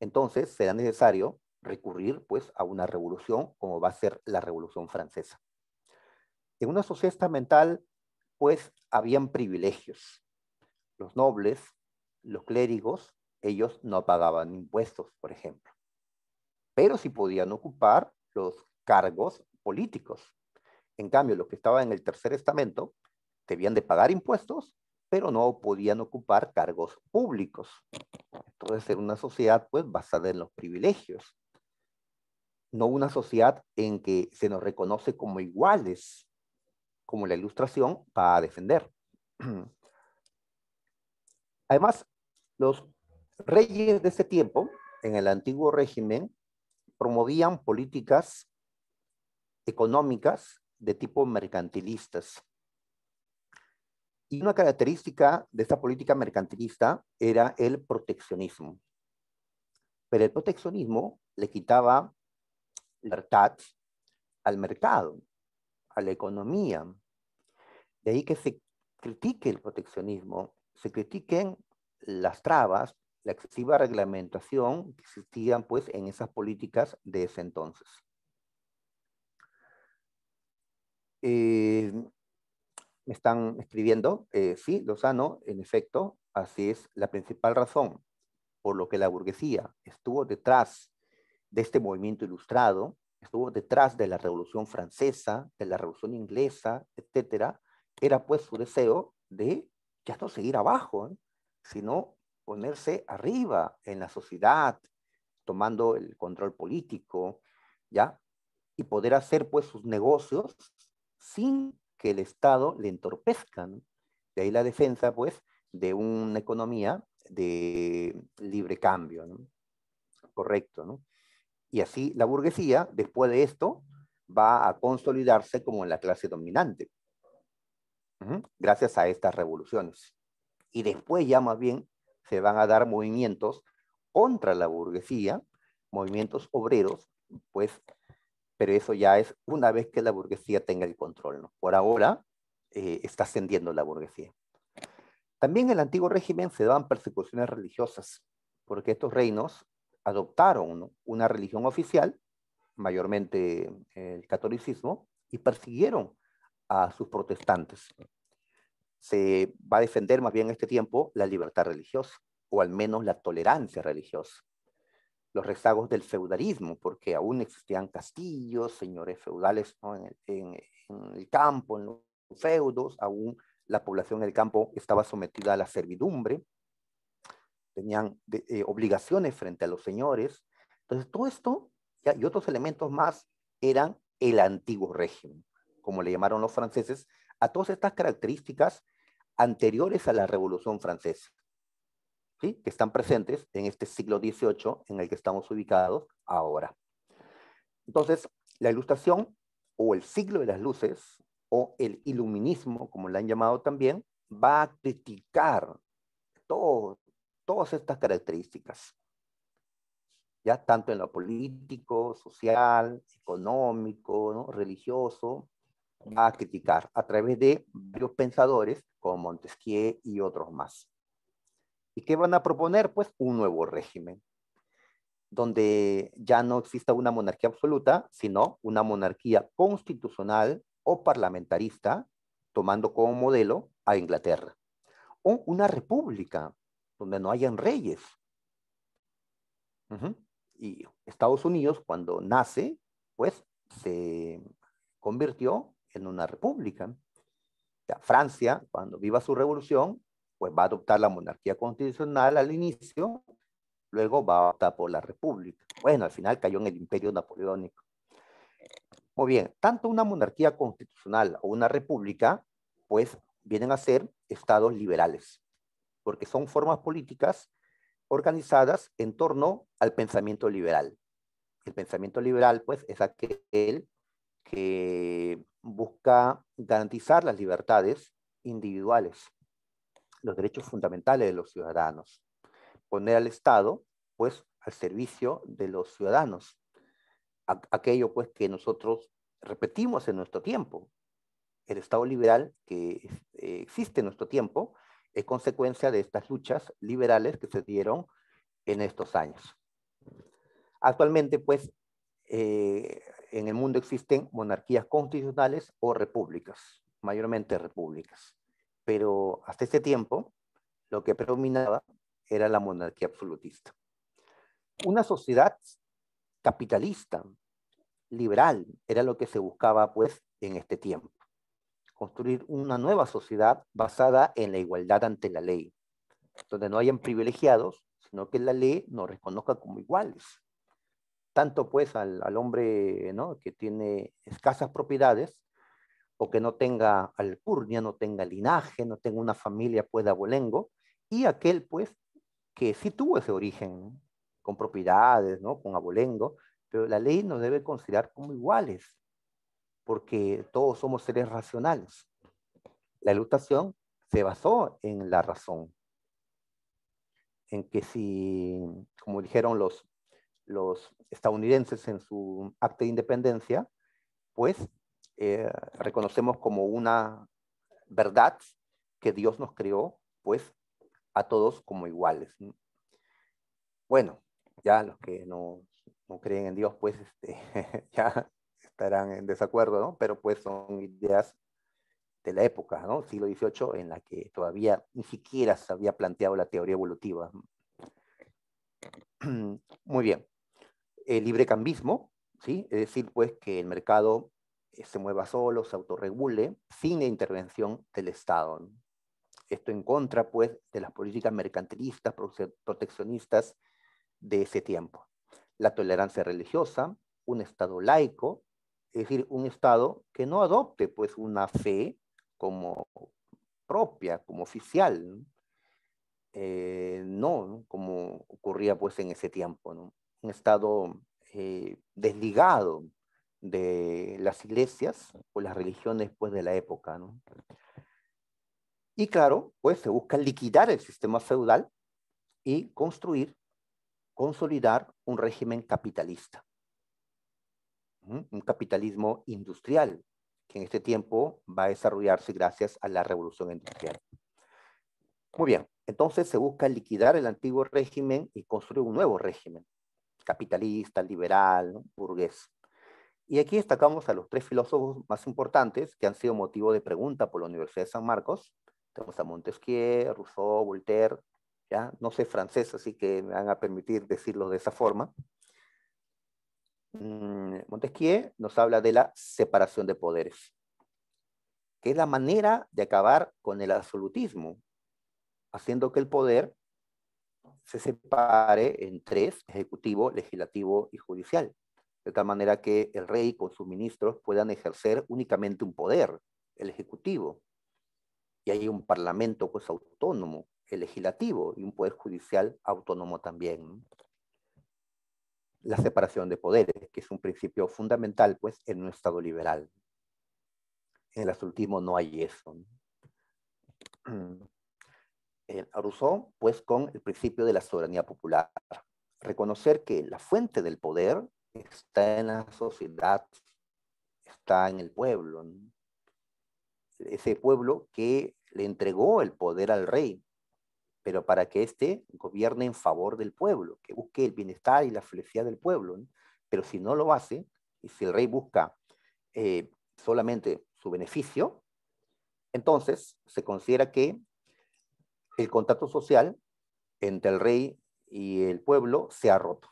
entonces será necesario recurrir pues a una revolución como va a ser la Revolución Francesa. En una sociedad mental, pues habían privilegios. Los nobles, los clérigos, ellos no pagaban impuestos, por ejemplo. Pero sí podían ocupar los cargos políticos. En cambio, los que estaban en el tercer estamento debían de pagar impuestos, pero no podían ocupar cargos públicos. Entonces era una sociedad pues basada en los privilegios, no una sociedad en que se nos reconoce como iguales, como la ilustración va a defender. Además, los reyes de ese tiempo, en el antiguo régimen, promovían políticas económicas de tipo mercantilistas. Y una característica de esta política mercantilista era el proteccionismo. Pero el proteccionismo le quitaba libertad al mercado, a la economía. De ahí que se critique el proteccionismo, se critiquen las trabas, la excesiva reglamentación que existían pues en esas políticas de ese entonces. Eh, me están escribiendo, eh, sí, Lozano, en efecto, así es la principal razón por lo que la burguesía estuvo detrás de este movimiento ilustrado, estuvo detrás de la Revolución Francesa, de la Revolución Inglesa, etcétera, era pues su deseo de ya no seguir abajo, ¿eh? sino ponerse arriba en la sociedad, tomando el control político, ¿ya? Y poder hacer pues sus negocios sin que el Estado le entorpezca. De ahí la defensa, pues, de una economía de libre cambio. ¿no? Correcto, ¿no? Y así la burguesía, después de esto, va a consolidarse como en la clase dominante, gracias a estas revoluciones. Y después ya más bien se van a dar movimientos contra la burguesía, movimientos obreros, pues pero eso ya es una vez que la burguesía tenga el control. Por ahora eh, está ascendiendo la burguesía. También en el antiguo régimen se daban persecuciones religiosas, porque estos reinos adoptaron una religión oficial, mayormente eh, el catolicismo, y persiguieron a sus protestantes. Se va a defender más bien en este tiempo la libertad religiosa, o al menos la tolerancia religiosa los rezagos del feudalismo, porque aún existían castillos, señores feudales en, el, campo, en los feudos, aún la población del campo estaba sometida a la servidumbre, tenían eh, obligaciones frente a los señores. Entonces, todo esto y otros elementos más eran el antiguo régimen, como le llamaron los franceses, a todas estas características anteriores a la Revolución Francesa que están presentes en este siglo XVIII en el que estamos ubicados ahora. Entonces, la ilustración o el siglo de las luces o el iluminismo, como la han llamado también, va a criticar todas estas características, ya tanto en lo político, social, económico, religioso, va a criticar a través de varios pensadores como Montesquieu y otros más. ¿Y qué van a proponer? Pues un nuevo régimen, donde ya no exista una monarquía absoluta, sino una monarquía constitucional o parlamentarista, tomando como modelo a Inglaterra. O una república, donde no hayan reyes. Y Estados Unidos, cuando nace, pues se convirtió en una república. Francia, cuando viva su revolución, pues va a adoptar la monarquía constitucional al inicio, luego va a optar por la república. Bueno, al final cayó en el imperio napoleónico. Muy bien, tanto una monarquía constitucional o una república, pues vienen a ser estados liberales, porque son formas políticas organizadas en torno al pensamiento liberal. El pensamiento liberal, pues, es aquel que busca garantizar las libertades individuales los derechos fundamentales de los ciudadanos, poner al Estado, pues, al servicio de los ciudadanos, aquello, pues, que nosotros repetimos en nuestro tiempo. El Estado liberal que eh, existe en nuestro tiempo es consecuencia de estas luchas liberales que se dieron en estos años. Actualmente, pues, eh, en el mundo existen monarquías constitucionales o repúblicas, mayormente repúblicas pero hasta ese tiempo lo que predominaba era la monarquía absolutista. Una sociedad capitalista, liberal, era lo que se buscaba pues en este tiempo. Construir una nueva sociedad basada en la igualdad ante la ley, donde no hayan privilegiados, sino que la ley nos reconozca como iguales. Tanto pues al, hombre que tiene escasas propiedades o que no tenga alcurnia, no tenga linaje, no tenga una familia pues de abolengo, y aquel pues que sí tuvo ese origen, con propiedades, ¿no? con abolengo, pero la ley nos debe considerar como iguales, porque todos somos seres racionales. La ilustración se basó en la razón, en que si, como dijeron los, los estadounidenses en su acta de independencia, pues eh, reconocemos como una verdad que Dios nos creó, pues, a todos como iguales. Bueno, ya los que no, no creen en Dios, pues, este, ya estarán en desacuerdo, ¿no? Pero pues son ideas de la época, ¿no? Siglo XVIII, en la que todavía ni siquiera se había planteado la teoría evolutiva. Muy bien. El librecambismo, ¿sí? Es decir, pues, que el mercado eh, se mueva solo, se autorregule, sin la intervención del Estado. Esto en contra, pues, de las políticas mercantilistas, proteccionistas de ese tiempo. La tolerancia religiosa, un Estado laico, es decir, un Estado que no adopte, pues, una fe como propia, como oficial, ¿no? Eh, como ocurría, pues, en ese tiempo, ¿no? Un Estado eh, desligado de las iglesias o las religiones pues, de la época. Y claro, pues se busca liquidar el sistema feudal y construir, consolidar un régimen capitalista, un capitalismo industrial que en este tiempo va a desarrollarse gracias a la revolución industrial. Muy bien, entonces se busca liquidar el antiguo régimen y construir un nuevo régimen, capitalista, liberal, burgués. Y aquí destacamos a los tres filósofos más importantes que han sido motivo de pregunta por la Universidad de San Marcos. Tenemos a Montesquieu, Rousseau, Voltaire, ¿ya? No sé francés, así que me van a permitir decirlo de esa forma. Mm, Montesquieu nos habla de la separación de poderes, que es la manera de acabar con el absolutismo, haciendo que el poder se separe en tres, ejecutivo, legislativo y judicial de tal manera que el rey con sus ministros puedan ejercer únicamente un poder, el ejecutivo, y hay un parlamento pues autónomo, el legislativo y un poder judicial autónomo también. La separación de poderes, que es un principio fundamental pues en un Estado liberal. En el absolutismo no hay eso. Eh, Rousseau, pues con el principio de la soberanía popular. Reconocer que la fuente del poder está en la sociedad, está en el pueblo. Ese pueblo que le entregó el poder al rey, pero para que éste gobierne en favor del pueblo, que busque el bienestar y la felicidad del pueblo. Pero si no lo hace, y si el rey busca eh, solamente su beneficio, entonces se considera que el contrato social entre el rey y el pueblo se ha roto.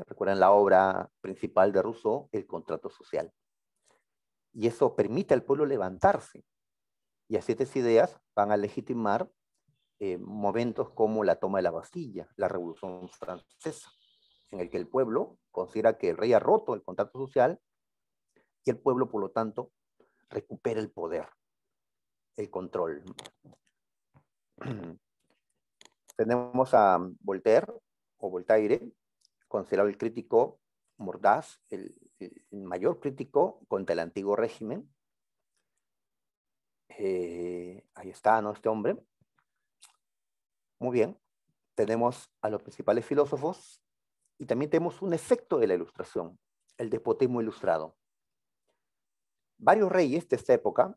Recuerdan la obra principal de Rousseau, El contrato social. Y eso permite al pueblo levantarse. Y así estas ideas van a legitimar eh, momentos como la toma de la Bastilla, la Revolución Francesa, en el que el pueblo considera que el rey ha roto el contrato social y el pueblo, por lo tanto, recupera el poder, el control. Tenemos a Voltaire o Voltaire, considerado el crítico mordaz, el, mayor crítico contra el antiguo régimen. Eh, ahí está, ¿no? Este hombre. Muy bien. Tenemos a los principales filósofos y también tenemos un efecto de la ilustración, el despotismo ilustrado. Varios reyes de esta época,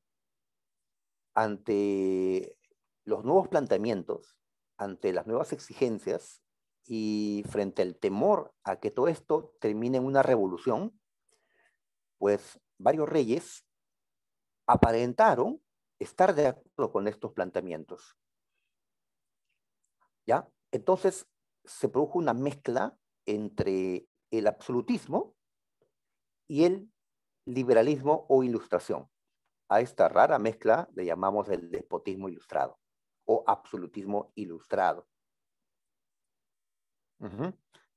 ante los nuevos planteamientos, ante las nuevas exigencias, y frente al temor a que todo esto termine en una revolución, pues varios reyes aparentaron estar de acuerdo con estos planteamientos. ¿Ya? Entonces se produjo una mezcla entre el absolutismo y el liberalismo o ilustración. A esta rara mezcla le llamamos el despotismo ilustrado o absolutismo ilustrado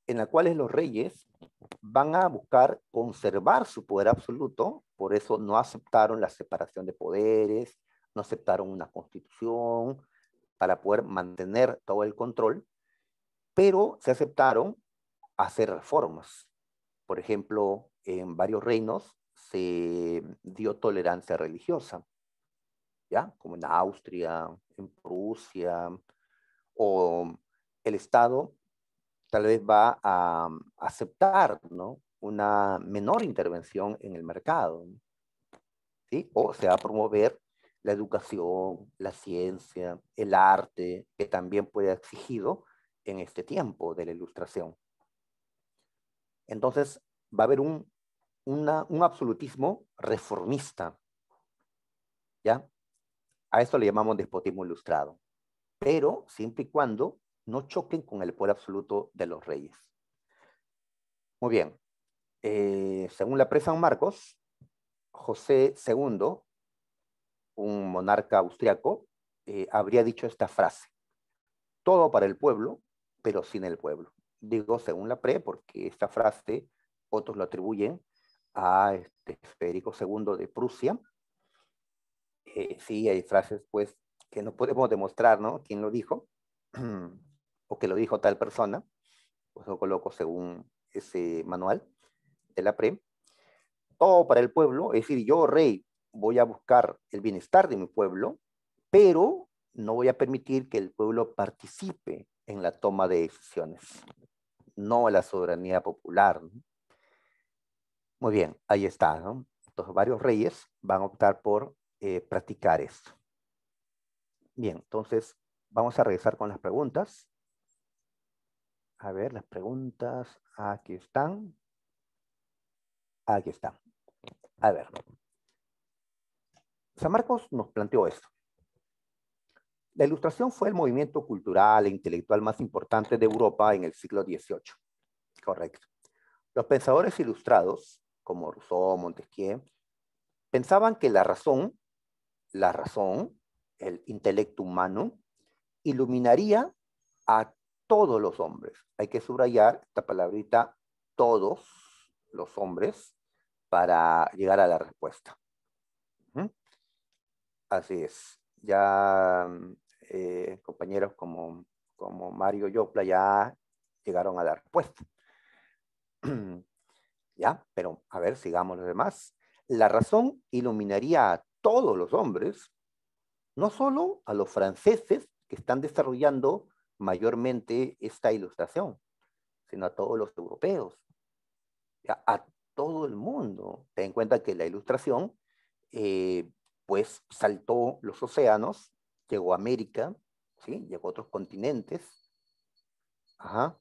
en la cuales los reyes van a buscar conservar su poder absoluto, por eso no aceptaron la separación de poderes, no aceptaron una constitución para poder mantener todo el control, pero se aceptaron hacer reformas. Por ejemplo, en varios reinos se dio tolerancia religiosa, ¿ya? Como en Austria, en Prusia, o el Estado tal vez va a mm, aceptar ¿no? una menor intervención en el mercado. ¿sí? O se va a promover la educación, la ciencia, el arte, que también puede ser exigido en este tiempo de la ilustración. Entonces, va a haber un, un absolutismo reformista. ¿ya? A esto le llamamos despotismo ilustrado. Pero siempre y cuando no choquen con el poder absoluto de los reyes. Muy bien. Eh, según la pre San Marcos, José II, un monarca austriaco, eh, habría dicho esta frase. Todo para el pueblo, pero sin el pueblo. Digo según la pre, porque esta frase otros lo atribuyen a este Federico II de Prusia. Eh, sí, hay frases pues que no podemos demostrar, ¿no? ¿Quién lo dijo? o que lo dijo tal persona, pues lo coloco según ese manual de la PREM. Todo para el pueblo, es decir, yo, rey, voy a buscar el bienestar de mi pueblo, pero no voy a permitir que el pueblo participe en la toma de decisiones, no a la soberanía popular. Muy bien, ahí está. ¿no? Entonces, varios reyes van a optar por eh, practicar esto. Bien, entonces vamos a regresar con las preguntas. A ver, las preguntas aquí están. Aquí están. A ver. San Marcos nos planteó esto. La ilustración fue el movimiento cultural e intelectual más importante de Europa en el siglo XVIII. Correcto. Los pensadores ilustrados, como Rousseau, Montesquieu, pensaban que la razón, la razón, el intelecto humano, iluminaría a todos los hombres. Hay que subrayar esta palabrita todos los hombres para llegar a la respuesta. Así es. Ya eh, compañeros como, como Mario Yopla ya llegaron a la respuesta. ya, pero a ver, sigamos los demás. La razón iluminaría a todos los hombres, no solo a los franceses que están desarrollando mayormente esta ilustración, sino a todos los europeos, a, todo el mundo. Ten en cuenta que la ilustración, eh, pues, saltó los océanos, llegó a América, ¿sí? llegó a otros continentes. Ajá,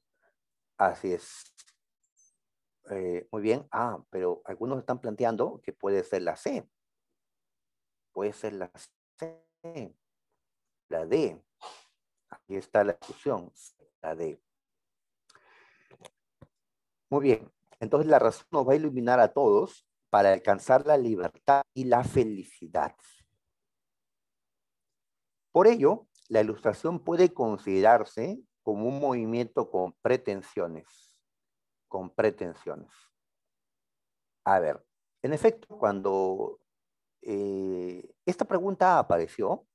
así es. Eh, muy bien, ah, pero algunos están planteando que puede ser la C. Puede ser la C, la D, Aquí está la discusión. La de. Muy bien. Entonces la razón nos va a iluminar a todos para alcanzar la libertad y la felicidad. Por ello, la ilustración puede considerarse como un movimiento con pretensiones, con pretensiones. A ver, en efecto, cuando eh, esta pregunta apareció,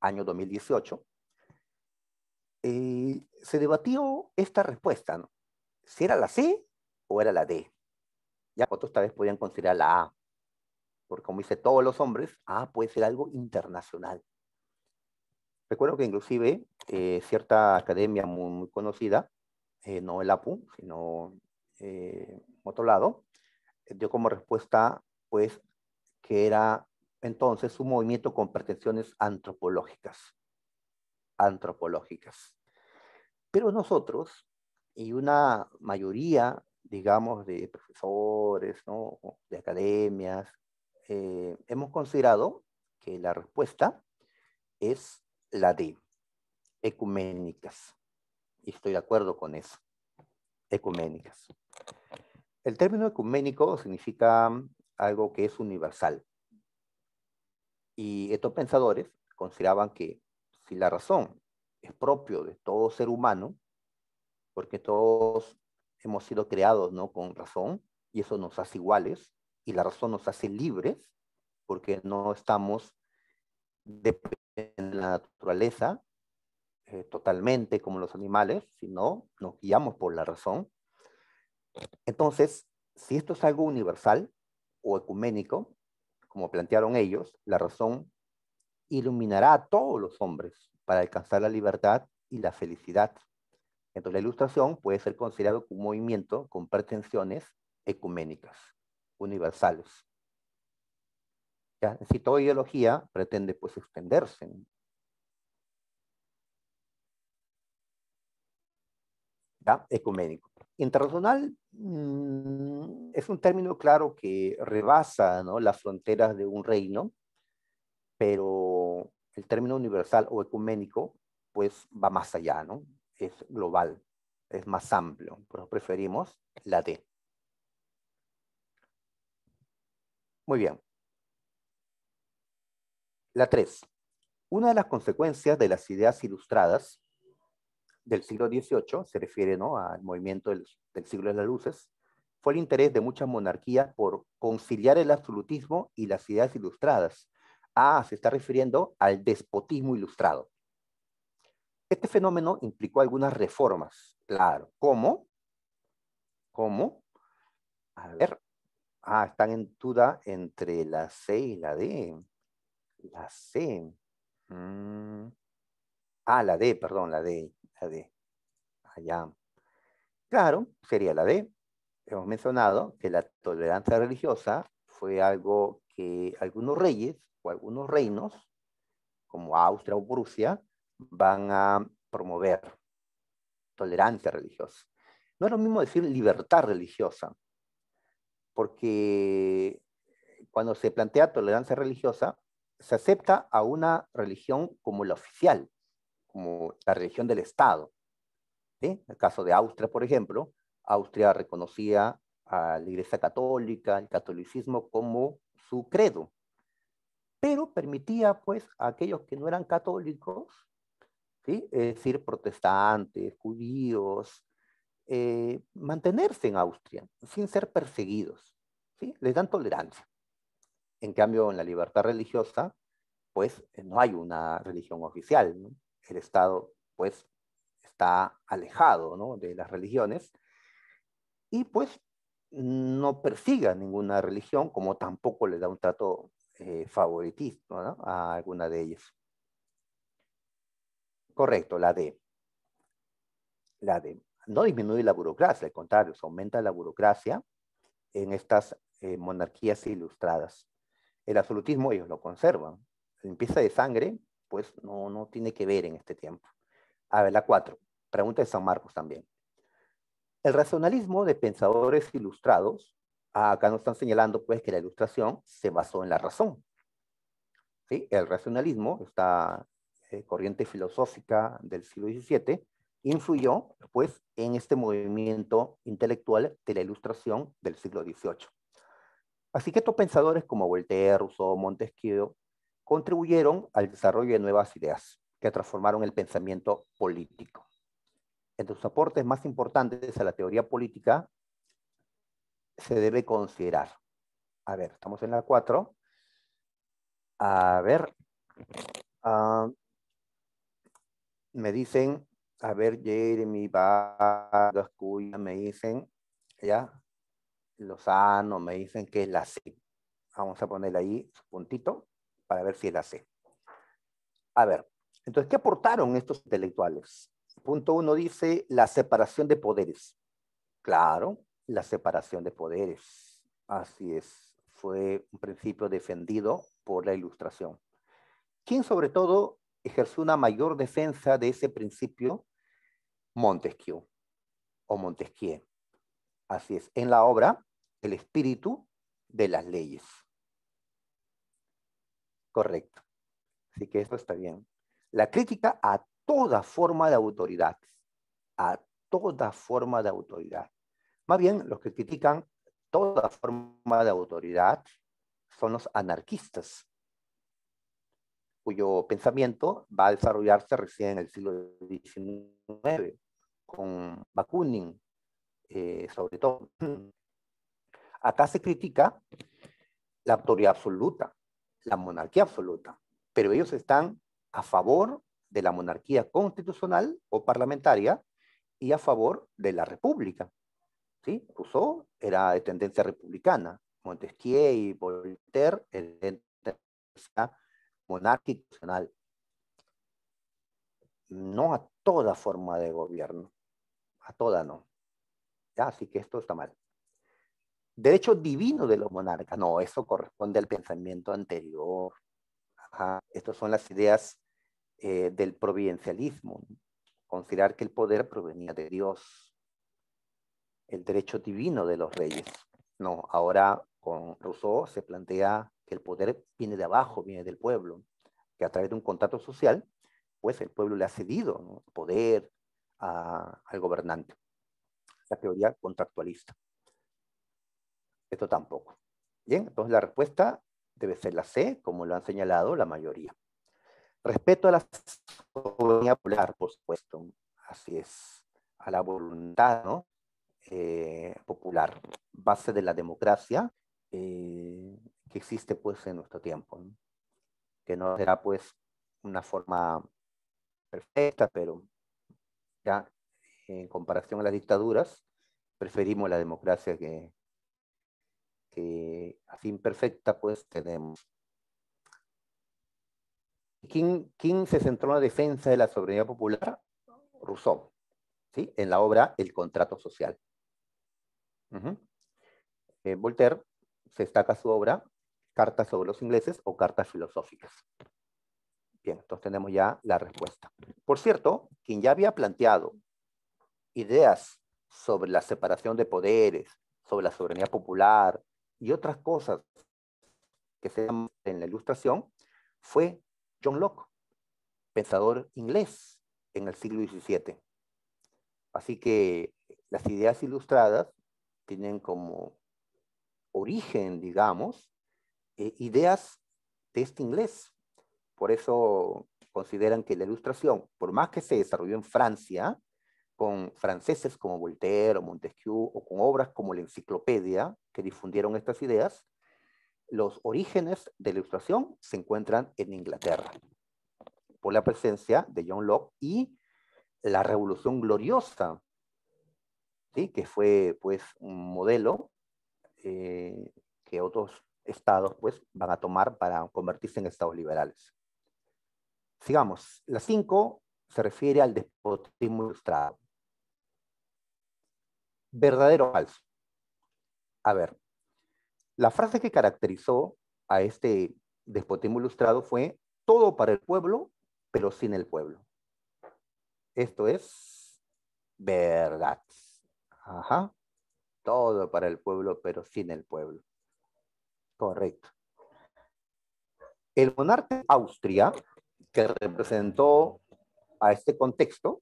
año 2018, eh, se debatió esta respuesta, si era la C o era la D. Ya pues, otros tal vez podían considerar la A, porque como dice todos los hombres, A puede ser algo internacional. Recuerdo que inclusive eh, cierta academia muy, conocida, eh, no el APU, sino otro lado, dio como respuesta pues que era entonces un movimiento con pretensiones antropológicas antropológicas. Pero nosotros y una mayoría, digamos, de profesores, ¿no? de academias, eh, hemos considerado que la respuesta es la de ecuménicas. Y estoy de acuerdo con eso. Ecuménicas. El término ecuménico significa algo que es universal. Y estos pensadores consideraban que si la razón es propio de todo ser humano, porque todos hemos sido creados ¿no? con razón y eso nos hace iguales y la razón nos hace libres porque no estamos en la naturaleza eh, totalmente como los animales, sino nos guiamos por la razón. Entonces, si esto es algo universal o ecuménico, como plantearon ellos, la razón iluminará a todos los hombres para alcanzar la libertad y la felicidad. Entonces la ilustración puede ser considerado un movimiento con pretensiones ecuménicas, universales. ¿Ya? Si toda ideología pretende pues extenderse. ¿Ya? Ecuménico. Internacional mm, es un término claro que rebasa ¿no? las fronteras de un reino pero el término universal o ecuménico, pues va más allá, ¿no? Es global, es más amplio, pero preferimos la D. Muy bien. La 3. Una de las consecuencias de las ideas ilustradas del siglo XVIII, se refiere ¿no? al movimiento del siglo de las luces, fue el interés de muchas monarquías por conciliar el absolutismo y las ideas ilustradas, Ah, se está refiriendo al despotismo ilustrado. Este fenómeno implicó algunas reformas, claro. ¿Cómo? ¿Cómo? A ver. Ah, están en duda entre la C y la D. La C. Mm. Ah, la D, perdón, la D. La D. Allá. Claro, sería la D. Hemos mencionado que la tolerancia religiosa fue algo que algunos reyes o pues, algunos reinos, como Austria o Prusia, van a promover tolerancia religiosa. No es lo mismo decir libertad religiosa, porque cuando se plantea tolerancia religiosa, se acepta a una religión como la oficial, como la religión del Estado. En el caso de Austria, por ejemplo, Austria reconocía a la Iglesia Católica, el catolicismo como su credo pero permitía pues a aquellos que no eran católicos, ¿sí? es decir, protestantes, judíos, eh, mantenerse en Austria sin ser perseguidos. ¿sí? Les dan tolerancia. En cambio, en la libertad religiosa, pues no hay una religión oficial. El Estado pues está alejado ¿no? de las religiones y pues no persiga ninguna religión, como tampoco le da un trato eh, favoritismo a alguna de ellas. Correcto, la D. La D. No disminuye la burocracia, al contrario, se aumenta la burocracia en estas eh, monarquías ilustradas. El absolutismo ellos lo conservan. La limpieza de sangre, pues no, no tiene que ver en este tiempo. A ver, la 4. Pregunta de San Marcos también. El racionalismo de pensadores ilustrados Ah, acá nos están señalando pues que la ilustración se basó en la razón. El racionalismo, esta eh, corriente filosófica del siglo XVII, influyó pues en este movimiento intelectual de la ilustración del siglo XVIII. Así que estos pensadores como Voltaire, Rousseau, Montesquieu contribuyeron al desarrollo de nuevas ideas que transformaron el pensamiento político. Entre sus aportes más importantes a la teoría política se debe considerar. A ver, estamos en la 4. A ver. Ah, me dicen, a ver, Jeremy, Vargas, Cuya, me dicen, ya, Lozano, me dicen que es la C. Vamos a poner ahí su puntito para ver si es la C. A ver, entonces, ¿qué aportaron estos intelectuales? Punto uno dice la separación de poderes. Claro, la separación de poderes. Así es, fue un principio defendido por la Ilustración, ¿Quién sobre todo ejerció una mayor defensa de ese principio Montesquieu o Montesquieu. Así es, en la obra El espíritu de las leyes. Correcto. Así que eso está bien. La crítica a toda forma de autoridad, a toda forma de autoridad. Más bien, los que critican toda forma de autoridad son los anarquistas, cuyo pensamiento va a desarrollarse recién en el siglo XIX, con Bakunin, eh, sobre todo. Acá se critica la autoridad absoluta, la monarquía absoluta, pero ellos están a favor de la monarquía constitucional o parlamentaria y a favor de la república. ¿sí? Rousseau era de tendencia republicana, Montesquieu y Voltaire de tendencia monárquica No a toda forma de gobierno, a toda no. Así que esto está mal. Derecho divino de los monarcas, no, eso corresponde al pensamiento anterior. Estas son las ideas eh, del providencialismo, considerar que el poder provenía de Dios, el derecho divino de los reyes. No, ahora con Rousseau se plantea que el poder viene de abajo, viene del pueblo, que a través de un contrato social, pues el pueblo le ha cedido poder al gobernante. La teoría contractualista. Esto tampoco. Bien, entonces la respuesta debe ser la C, como lo han señalado la mayoría. Respeto a la soberanía popular, por supuesto, así es, a la voluntad, ¿no? Eh, popular, base de la democracia eh, que existe pues en nuestro tiempo, que no será pues una forma perfecta, pero ya en comparación a las dictaduras, preferimos la democracia que, que así imperfecta pues tenemos. ¿Quién, se centró en la defensa de la soberanía popular? Rousseau, ¿sí? en la obra El contrato social. Eh, Voltaire se destaca su obra Cartas sobre los ingleses o Cartas filosóficas. Bien, entonces tenemos ya la respuesta. Por cierto, quien ya había planteado ideas sobre la separación de poderes, sobre la soberanía popular y otras cosas que se dan en la ilustración, fue John Locke, pensador inglés en el siglo XVII. Así que las ideas ilustradas tienen como origen, digamos, eh, ideas de este inglés. Por eso consideran que la ilustración, por más que se desarrolló en Francia, con franceses como Voltaire o Montesquieu, o con obras como la Enciclopedia, que difundieron estas ideas, los orígenes de la ilustración se encuentran en Inglaterra, por la presencia de John Locke y la revolución gloriosa ¿sí? que fue pues, un modelo eh, que otros estados pues, van a tomar para convertirse en estados liberales. Sigamos. La 5 se refiere al despotismo ilustrado. ¿Verdadero o falso? A ver, la frase que caracterizó a este despotismo ilustrado fue todo para el pueblo, pero sin el pueblo. Esto es verdad. Ajá. Todo para el pueblo, pero sin el pueblo. Correcto. El monarca Austria, que representó a este contexto,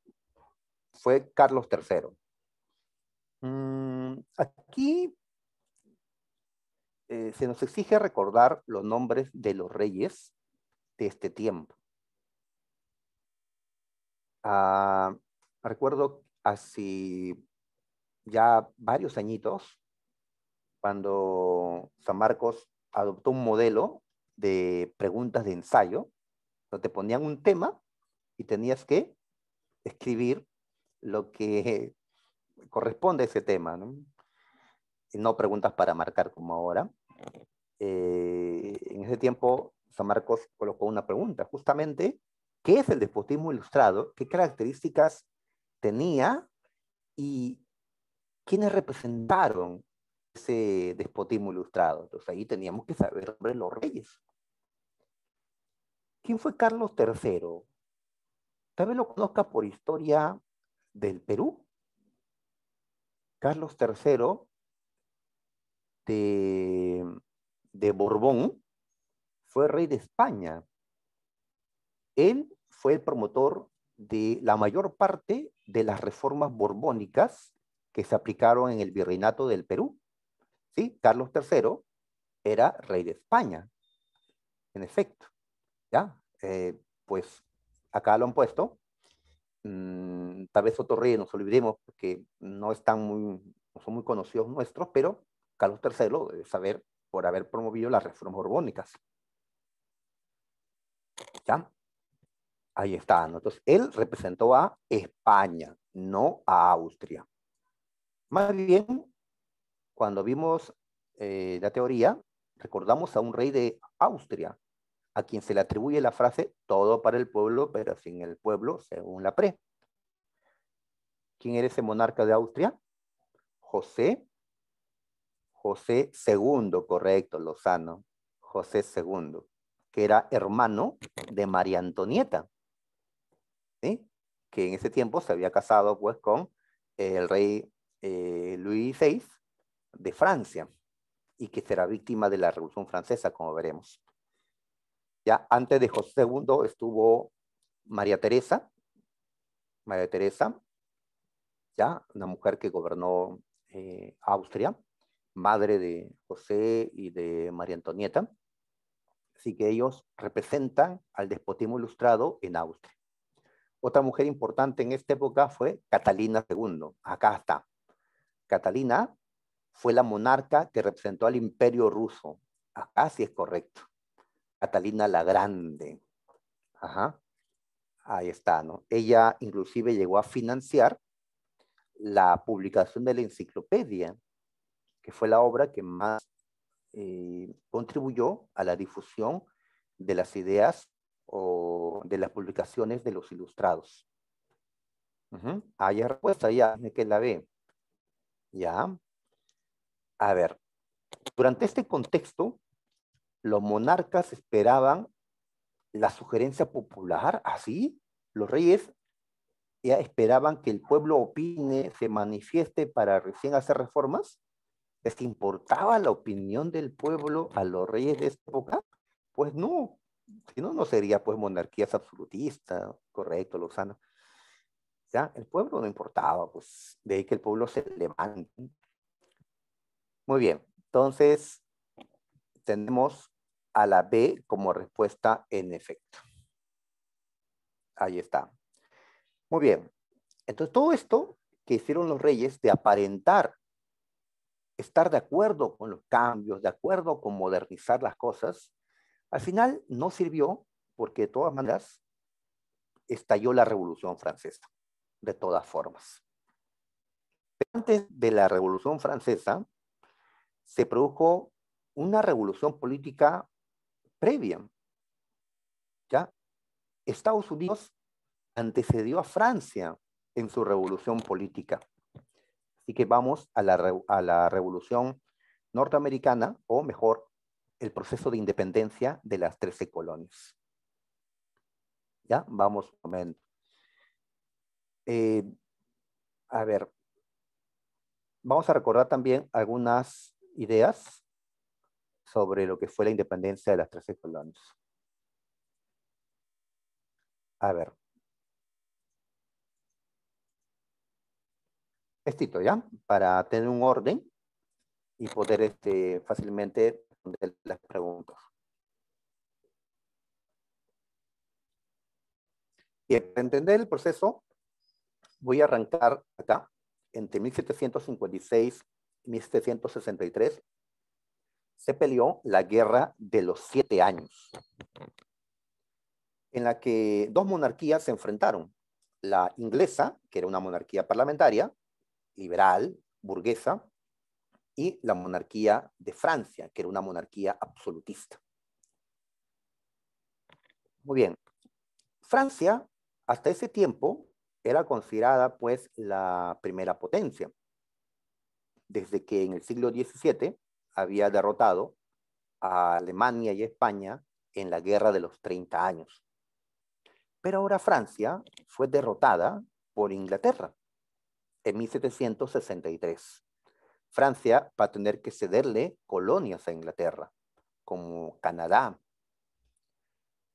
fue Carlos III. Mm, aquí eh, se nos exige recordar los nombres de los reyes de este tiempo. Ah, recuerdo así ya varios añitos, cuando San Marcos adoptó un modelo de preguntas de ensayo, donde te ponían un tema y tenías que escribir lo que corresponde a ese tema, ¿no? no preguntas para marcar como ahora. Eh, en ese tiempo, San Marcos colocó una pregunta, justamente, ¿qué es el despotismo ilustrado? ¿Qué características tenía? ¿Y quiénes representaron ese despotismo ilustrado. Entonces ahí teníamos que saber sobre los reyes. ¿Quién fue Carlos III? Tal vez lo conozca por historia del Perú. Carlos III de, de Borbón fue rey de España. Él fue el promotor de la mayor parte de las reformas borbónicas que se aplicaron en el virreinato del Perú. ¿Sí? Carlos III era rey de España, en efecto. ¿Ya? Eh, pues acá lo han puesto. Mm, tal vez otro rey nos olvidemos porque no están muy, son muy conocidos nuestros, pero Carlos III debe saber por haber promovido las reformas borbónicas. ¿Ya? Ahí está. Entonces, él representó a España, no a Austria. Más bien, cuando vimos eh, la teoría, recordamos a un rey de Austria, a quien se le atribuye la frase todo para el pueblo, pero sin el pueblo, según la pre. ¿Quién era ese monarca de Austria? José. José II, correcto, Lozano. José II, que era hermano de María Antonieta, que en ese tiempo se había casado pues con el rey eh, Luis VI de Francia y que será víctima de la Revolución Francesa, como veremos. Ya antes de José II estuvo María Teresa, María Teresa, ya una mujer que gobernó eh, Austria, madre de José y de María Antonieta. Así que ellos representan al despotismo ilustrado en Austria. Otra mujer importante en esta época fue Catalina II. Acá está, Catalina fue la monarca que representó al imperio ruso. Acá es correcto. Catalina la Grande. Ajá. Ahí está, ¿no? Ella inclusive llegó a financiar la publicación de la enciclopedia, que fue la obra que más eh, contribuyó a la difusión de las ideas o de las publicaciones de los ilustrados. Hay respuesta ya, que la ve. ¿Ya? A ver, durante este contexto, los monarcas esperaban la sugerencia popular, así, los reyes ya esperaban que el pueblo opine, se manifieste para recién hacer reformas. ¿Es que importaba la opinión del pueblo a los reyes de esa época? Pues no, si no, no sería pues monarquías absolutistas, correcto, Lozano. El pueblo no importaba, pues de ahí que el pueblo se levante. Muy bien, entonces tenemos a la B como respuesta en efecto. Ahí está. Muy bien, entonces todo esto que hicieron los reyes de aparentar estar de acuerdo con los cambios, de acuerdo con modernizar las cosas, al final no sirvió porque de todas maneras estalló la Revolución Francesa de todas formas. Antes de la Revolución Francesa, se produjo una revolución política previa. ¿ya? Estados Unidos antecedió a Francia en su revolución política. Así que vamos a la, revolución norteamericana, o mejor, el proceso de independencia de las 13 colonias. Ya, vamos un momento. Eh, a ver, vamos a recordar también algunas ideas sobre lo que fue la independencia de las tres colonias. A ver. Estito, ¿ya? Para tener un orden y poder este, fácilmente responder las preguntas. y para entender el proceso, voy a arrancar acá, entre 1756 y 1763, se peleó la Guerra de los Siete Años, en la que dos monarquías se enfrentaron. La inglesa, que era una monarquía parlamentaria, liberal, burguesa, y la monarquía de Francia, que era una monarquía absolutista. Muy bien. Francia, hasta ese tiempo, era considerada pues la primera potencia, desde que en el siglo XVII había derrotado a Alemania y España en la Guerra de los 30 Años. Pero ahora Francia fue derrotada por Inglaterra en 1763. Francia va a tener que cederle colonias a Inglaterra, como Canadá.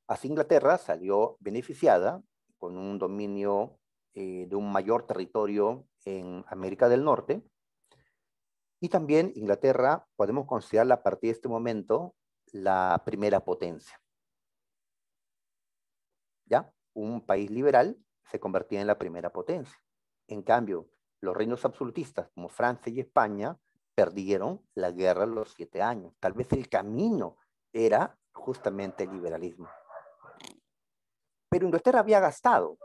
Así Inglaterra salió beneficiada con un dominio eh, de un mayor territorio en América del Norte. Y también Inglaterra podemos considerarla a partir de este momento la primera potencia. ¿Ya? Un país liberal se convertía en la primera potencia. En cambio, los reinos absolutistas como Francia y España perdieron la guerra en los siete años. Tal vez el camino era justamente el liberalismo. Pero Inglaterra había gastado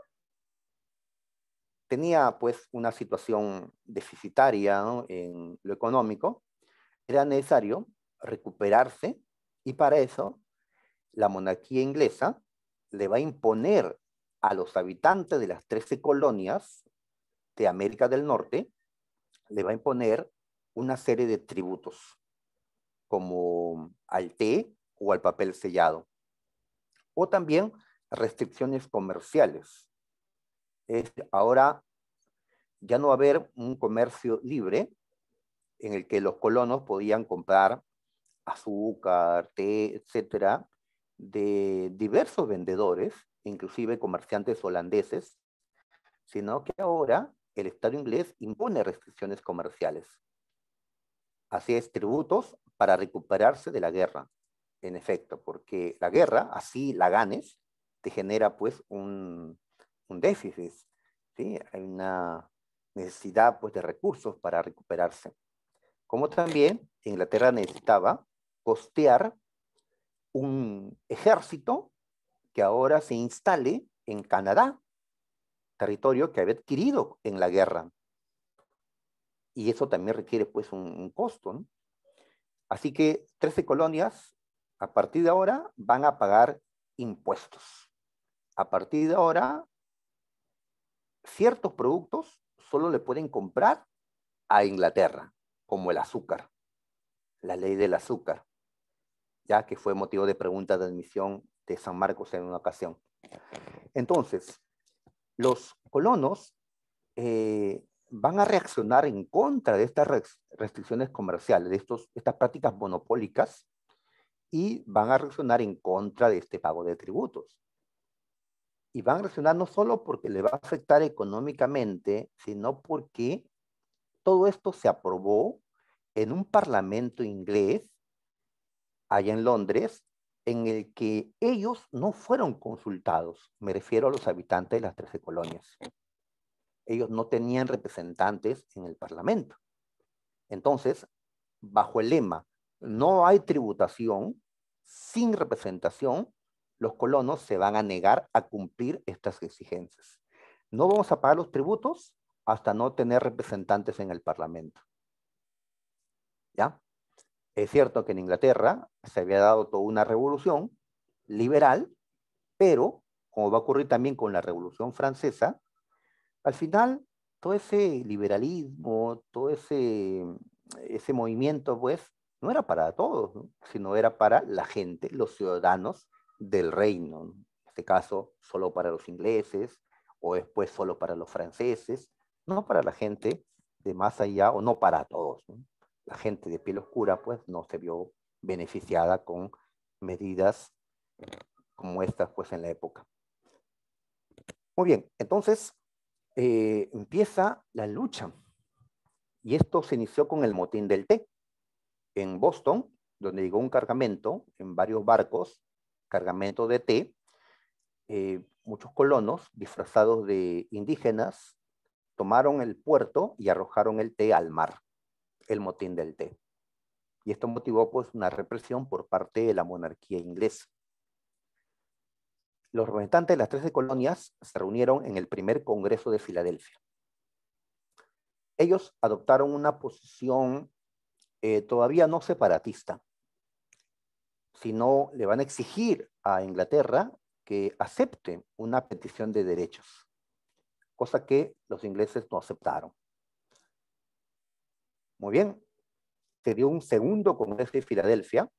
tenía pues una situación deficitaria en lo económico, era necesario recuperarse y para eso la monarquía inglesa le va a imponer a los habitantes de las 13 colonias de América del Norte, le va a imponer una serie de tributos, como al té o al papel sellado, o también restricciones comerciales, ahora ya no haber un comercio libre en el que los colonos podían comprar azúcar, té, etcétera, de diversos vendedores, inclusive comerciantes holandeses, sino que ahora el Estado inglés impone restricciones comerciales. Así es, tributos para recuperarse de la guerra, en efecto, porque la guerra, así la ganes, te genera pues un, un déficit, ¿sí? hay una necesidad pues, de recursos para recuperarse. Como también Inglaterra necesitaba costear un ejército que ahora se instale en Canadá, territorio que había adquirido en la guerra. Y eso también requiere pues un, costo. Así que 13 colonias a partir de ahora van a pagar impuestos. A partir de ahora ciertos productos solo le pueden comprar a Inglaterra, como el azúcar, la ley del azúcar, ya que fue motivo de pregunta de admisión de San Marcos en una ocasión. Entonces, los colonos eh, van a reaccionar en contra de estas restricciones comerciales, de estas prácticas monopólicas, y van a reaccionar en contra de este pago de tributos y van a reaccionar no solo porque le va a afectar económicamente, sino porque todo esto se aprobó en un parlamento inglés, allá en Londres, en el que ellos no fueron consultados, me refiero a los habitantes de las 13 colonias. Ellos no tenían representantes en el parlamento. Entonces, bajo el lema, no hay tributación sin representación, los colonos se van a negar a cumplir estas exigencias. No vamos a pagar los tributos hasta no tener representantes en el Parlamento. ¿Ya? Es cierto que en Inglaterra se había dado toda una revolución liberal, pero como va a ocurrir también con la Revolución Francesa, al final todo ese liberalismo, todo ese, ese movimiento, pues, no era para todos, sino era para la gente, los ciudadanos del reino, en este caso solo para los ingleses o después solo para los franceses, no para la gente de más allá o no para todos. La gente de piel oscura pues no se vio beneficiada con medidas como estas pues en la época. Muy bien, entonces eh, empieza la lucha y esto se inició con el motín del té en Boston, donde llegó un cargamento en varios barcos cargamento de té, eh, muchos colonos disfrazados de indígenas tomaron el puerto y arrojaron el té al mar, el motín del té. Y esto motivó pues una represión por parte de la monarquía inglesa. Los representantes de las 13 colonias se reunieron en el primer Congreso de Filadelfia. Ellos adoptaron una posición eh, todavía no separatista, sino le van a exigir a Inglaterra que acepte una petición de derechos, cosa que los ingleses no aceptaron. Muy bien, se dio un segundo congreso de Filadelfia,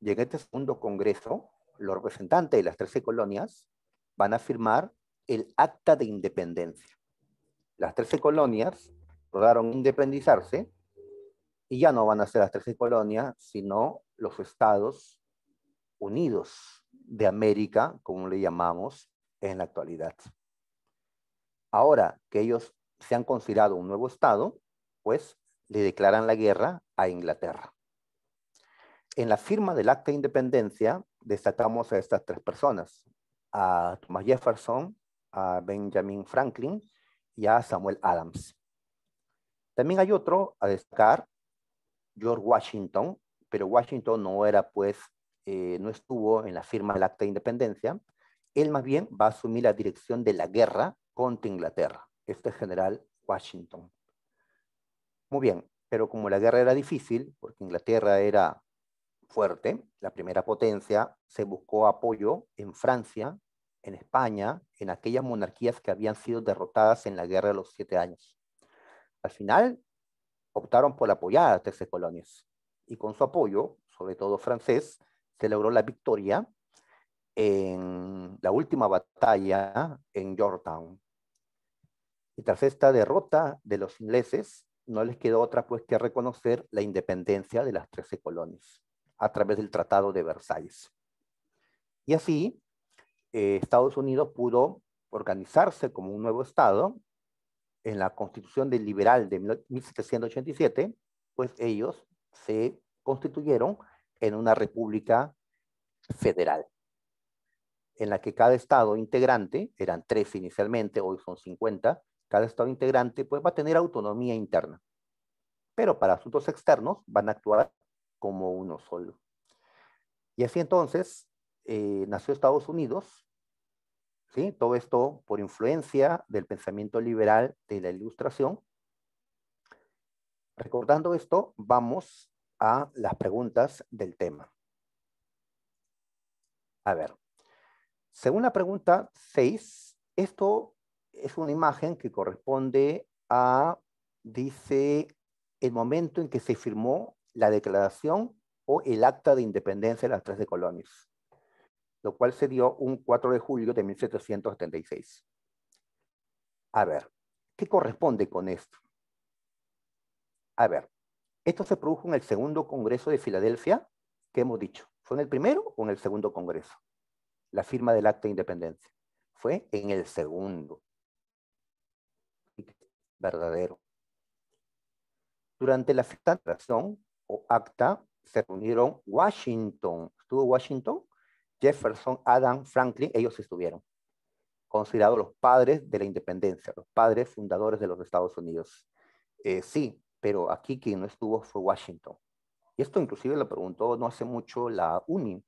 y en este segundo congreso, los representantes de las 13 colonias van a firmar el Acta de Independencia. Las 13 colonias lograron independizarse y ya no van a ser las 13 colonias, sino los Estados Unidos de América, como le llamamos en la actualidad. Ahora que ellos se han considerado un nuevo Estado, pues le declaran la guerra a Inglaterra. En la firma del Acta de Independencia destacamos a estas tres personas, a Thomas Jefferson, a Benjamin Franklin y a Samuel Adams. También hay otro a destacar, George Washington, pero Washington no era, pues, eh, no estuvo en la firma del Acta de Independencia. Él más bien va a asumir la dirección de la guerra contra Inglaterra, este general Washington. Muy bien, pero como la guerra era difícil, porque Inglaterra era fuerte, la primera potencia, se buscó apoyo en Francia, en España, en aquellas monarquías que habían sido derrotadas en la Guerra de los Siete Años. Al final, optaron por apoyar a las 13 colonias y con su apoyo, sobre todo francés, celebró la victoria en la última batalla en Yorktown. Y tras esta derrota de los ingleses, no les quedó otra pues que reconocer la independencia de las 13 colonias a través del Tratado de Versalles. Y así, eh, Estados Unidos pudo organizarse como un nuevo Estado en la Constitución del Liberal de 1787, pues ellos se constituyeron en una república federal, en la que cada estado integrante, eran tres inicialmente, hoy son 50, cada estado integrante pues va a tener autonomía interna, pero para asuntos externos van a actuar como uno solo. Y así entonces eh, nació Estados Unidos, ¿sí? todo esto por influencia del pensamiento liberal de la Ilustración, Recordando esto, vamos a las preguntas del tema. A ver, según la pregunta 6, esto es una imagen que corresponde a, dice, el momento en que se firmó la declaración o el acta de independencia de las 13 colonias, lo cual se dio un 4 de julio de 1776. A ver, ¿qué corresponde con esto? A ver, esto se produjo en el segundo Congreso de Filadelfia, que hemos dicho. ¿Fue en el primero o en el segundo Congreso? La firma del acta de independencia. Fue en el segundo. Verdadero. Durante la filtración o acta se reunieron Washington, estuvo Washington, Jefferson, Adam, Franklin, ellos estuvieron considerados los padres de la independencia, los padres fundadores de los Estados Unidos. Eh, sí, pero aquí quien no estuvo fue Washington. Y esto inclusive lo preguntó no hace mucho la UNI,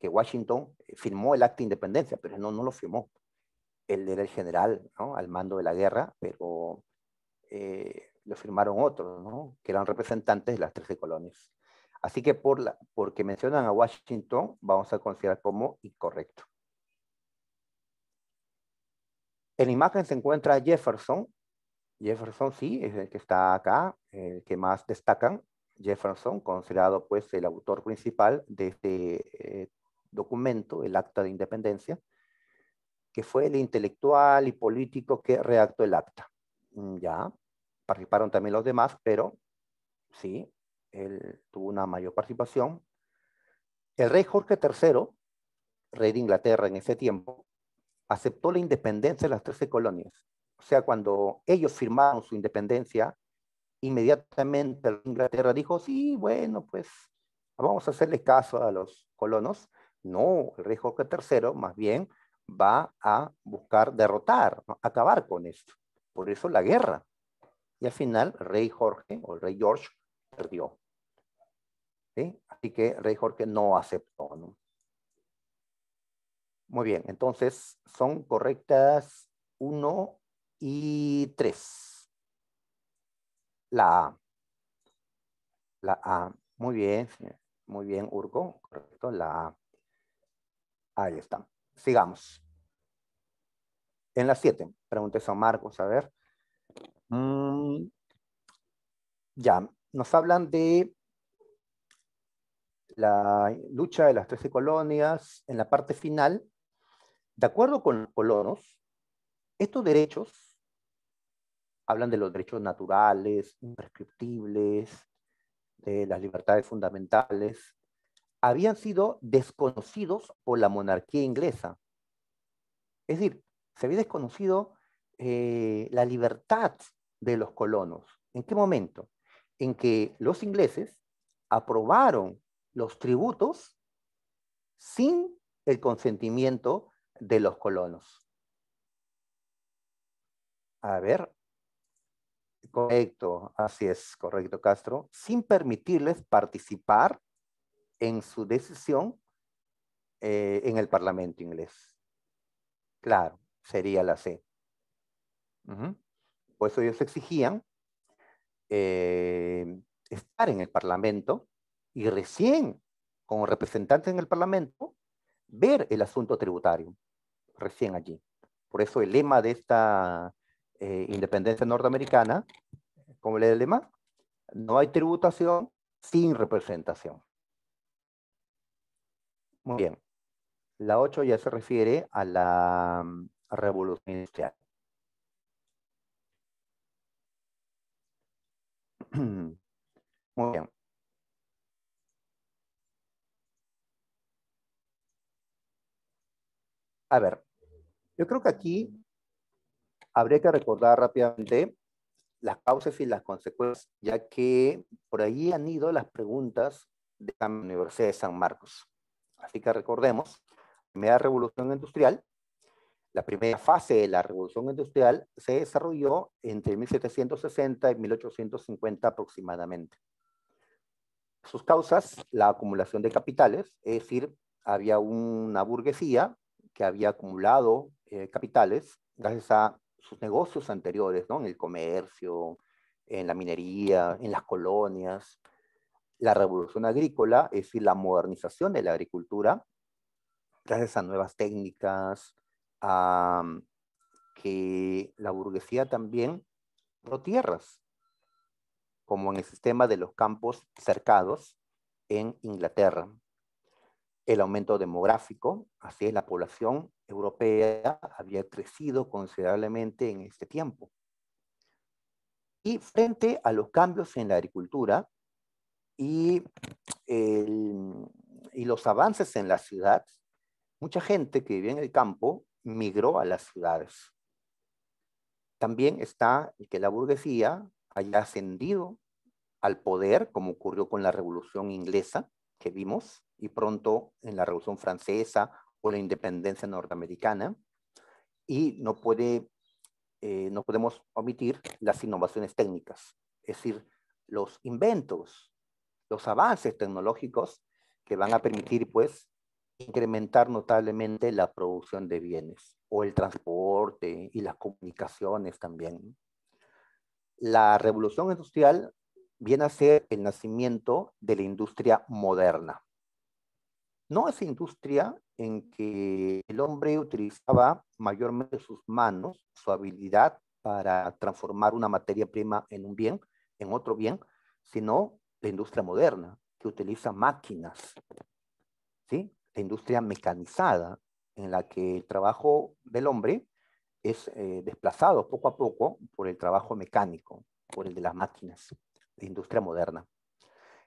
que Washington eh, firmó el acta de independencia, pero no, no lo firmó. Él era el general al mando de la guerra, pero eh, lo firmaron otros, que eran representantes de las 13 colonias. Así que por la, porque mencionan a Washington, vamos a considerar como incorrecto. En imagen se encuentra Jefferson, Jefferson sí es el que está acá, el que más destacan. Jefferson, considerado pues el autor principal de este eh, documento, el Acta de Independencia, que fue el intelectual y político que redactó el acta. Mm, ya, participaron también los demás, pero sí, él tuvo una mayor participación. El rey Jorge III, rey de Inglaterra en ese tiempo, aceptó la independencia de las 13 colonias o sea, cuando ellos firmaron su independencia, inmediatamente Inglaterra dijo, sí, bueno, pues vamos a hacerle caso a los colonos. No, el rey Jorge III más bien va a buscar derrotar, acabar con esto. Por eso la guerra. Y al final el rey Jorge o el rey George perdió. ¿Sí? Así que el rey Jorge no aceptó. Muy bien, entonces son correctas uno, y tres La A. La A. Muy bien, Muy bien, Urgo. Correcto, la A. Ahí está. Sigamos. En la siete pregunté a Marcos, a ver. Mm, ya, nos hablan de la lucha de las 13 colonias en la parte final. De acuerdo con los colonos, estos derechos hablan de los derechos naturales, imprescriptibles, de las libertades fundamentales, habían sido desconocidos por la monarquía inglesa. Es decir, se había desconocido eh, la libertad de los colonos. ¿En qué momento? En que los ingleses aprobaron los tributos sin el consentimiento de los colonos. A ver, Correcto, así es, correcto, Castro, sin permitirles participar en su decisión eh, en el Parlamento inglés. Claro, sería la C. Por eso ellos exigían eh, estar en el Parlamento y recién, como representante en el Parlamento, ver el asunto tributario, recién allí. Por eso el lema de esta eh, independencia norteamericana, como el lema, no hay tributación sin representación. Muy bien. La 8 ya se refiere a la mm, revolución industrial. Muy bien. A ver, yo creo que aquí Habría que recordar rápidamente las causas y las consecuencias, ya que por ahí han ido las preguntas de la Universidad de San Marcos. Así que recordemos, primera revolución industrial, la primera fase de la revolución industrial se desarrolló entre 1760 y 1850 aproximadamente. Sus causas, la acumulación de capitales, es decir, había una burguesía que había acumulado eh, capitales gracias a sus negocios anteriores, ¿no? en el comercio, en la minería, en las colonias. La revolución agrícola, es decir, la modernización de la agricultura, gracias a nuevas técnicas, a mm, que la burguesía también no tierras, como en el sistema de los campos cercados en Inglaterra. El aumento demográfico, así es, la población europea había crecido considerablemente en este tiempo. Y frente a los cambios en la agricultura y, y los avances en la ciudad, mucha gente que vivía en el campo migró a las ciudades. También está que la burguesía haya ascendido al poder, como ocurrió con la Revolución Inglesa que vimos, y pronto en la Revolución Francesa la independencia norteamericana y no, puede, eh, no podemos omitir las innovaciones técnicas, es decir, los inventos, los avances tecnológicos que van a permitir pues incrementar notablemente la producción de bienes o el transporte y las comunicaciones también. La revolución industrial viene a ser el nacimiento de la industria moderna no es industria en que el hombre utilizaba mayormente sus manos, su habilidad para transformar una materia prima en un bien, en otro bien, sino la industria moderna, que utiliza máquinas, ¿sí? La industria mecanizada, en la que el trabajo del hombre es eh, desplazado poco a poco por el trabajo mecánico, por el de las máquinas, la industria moderna.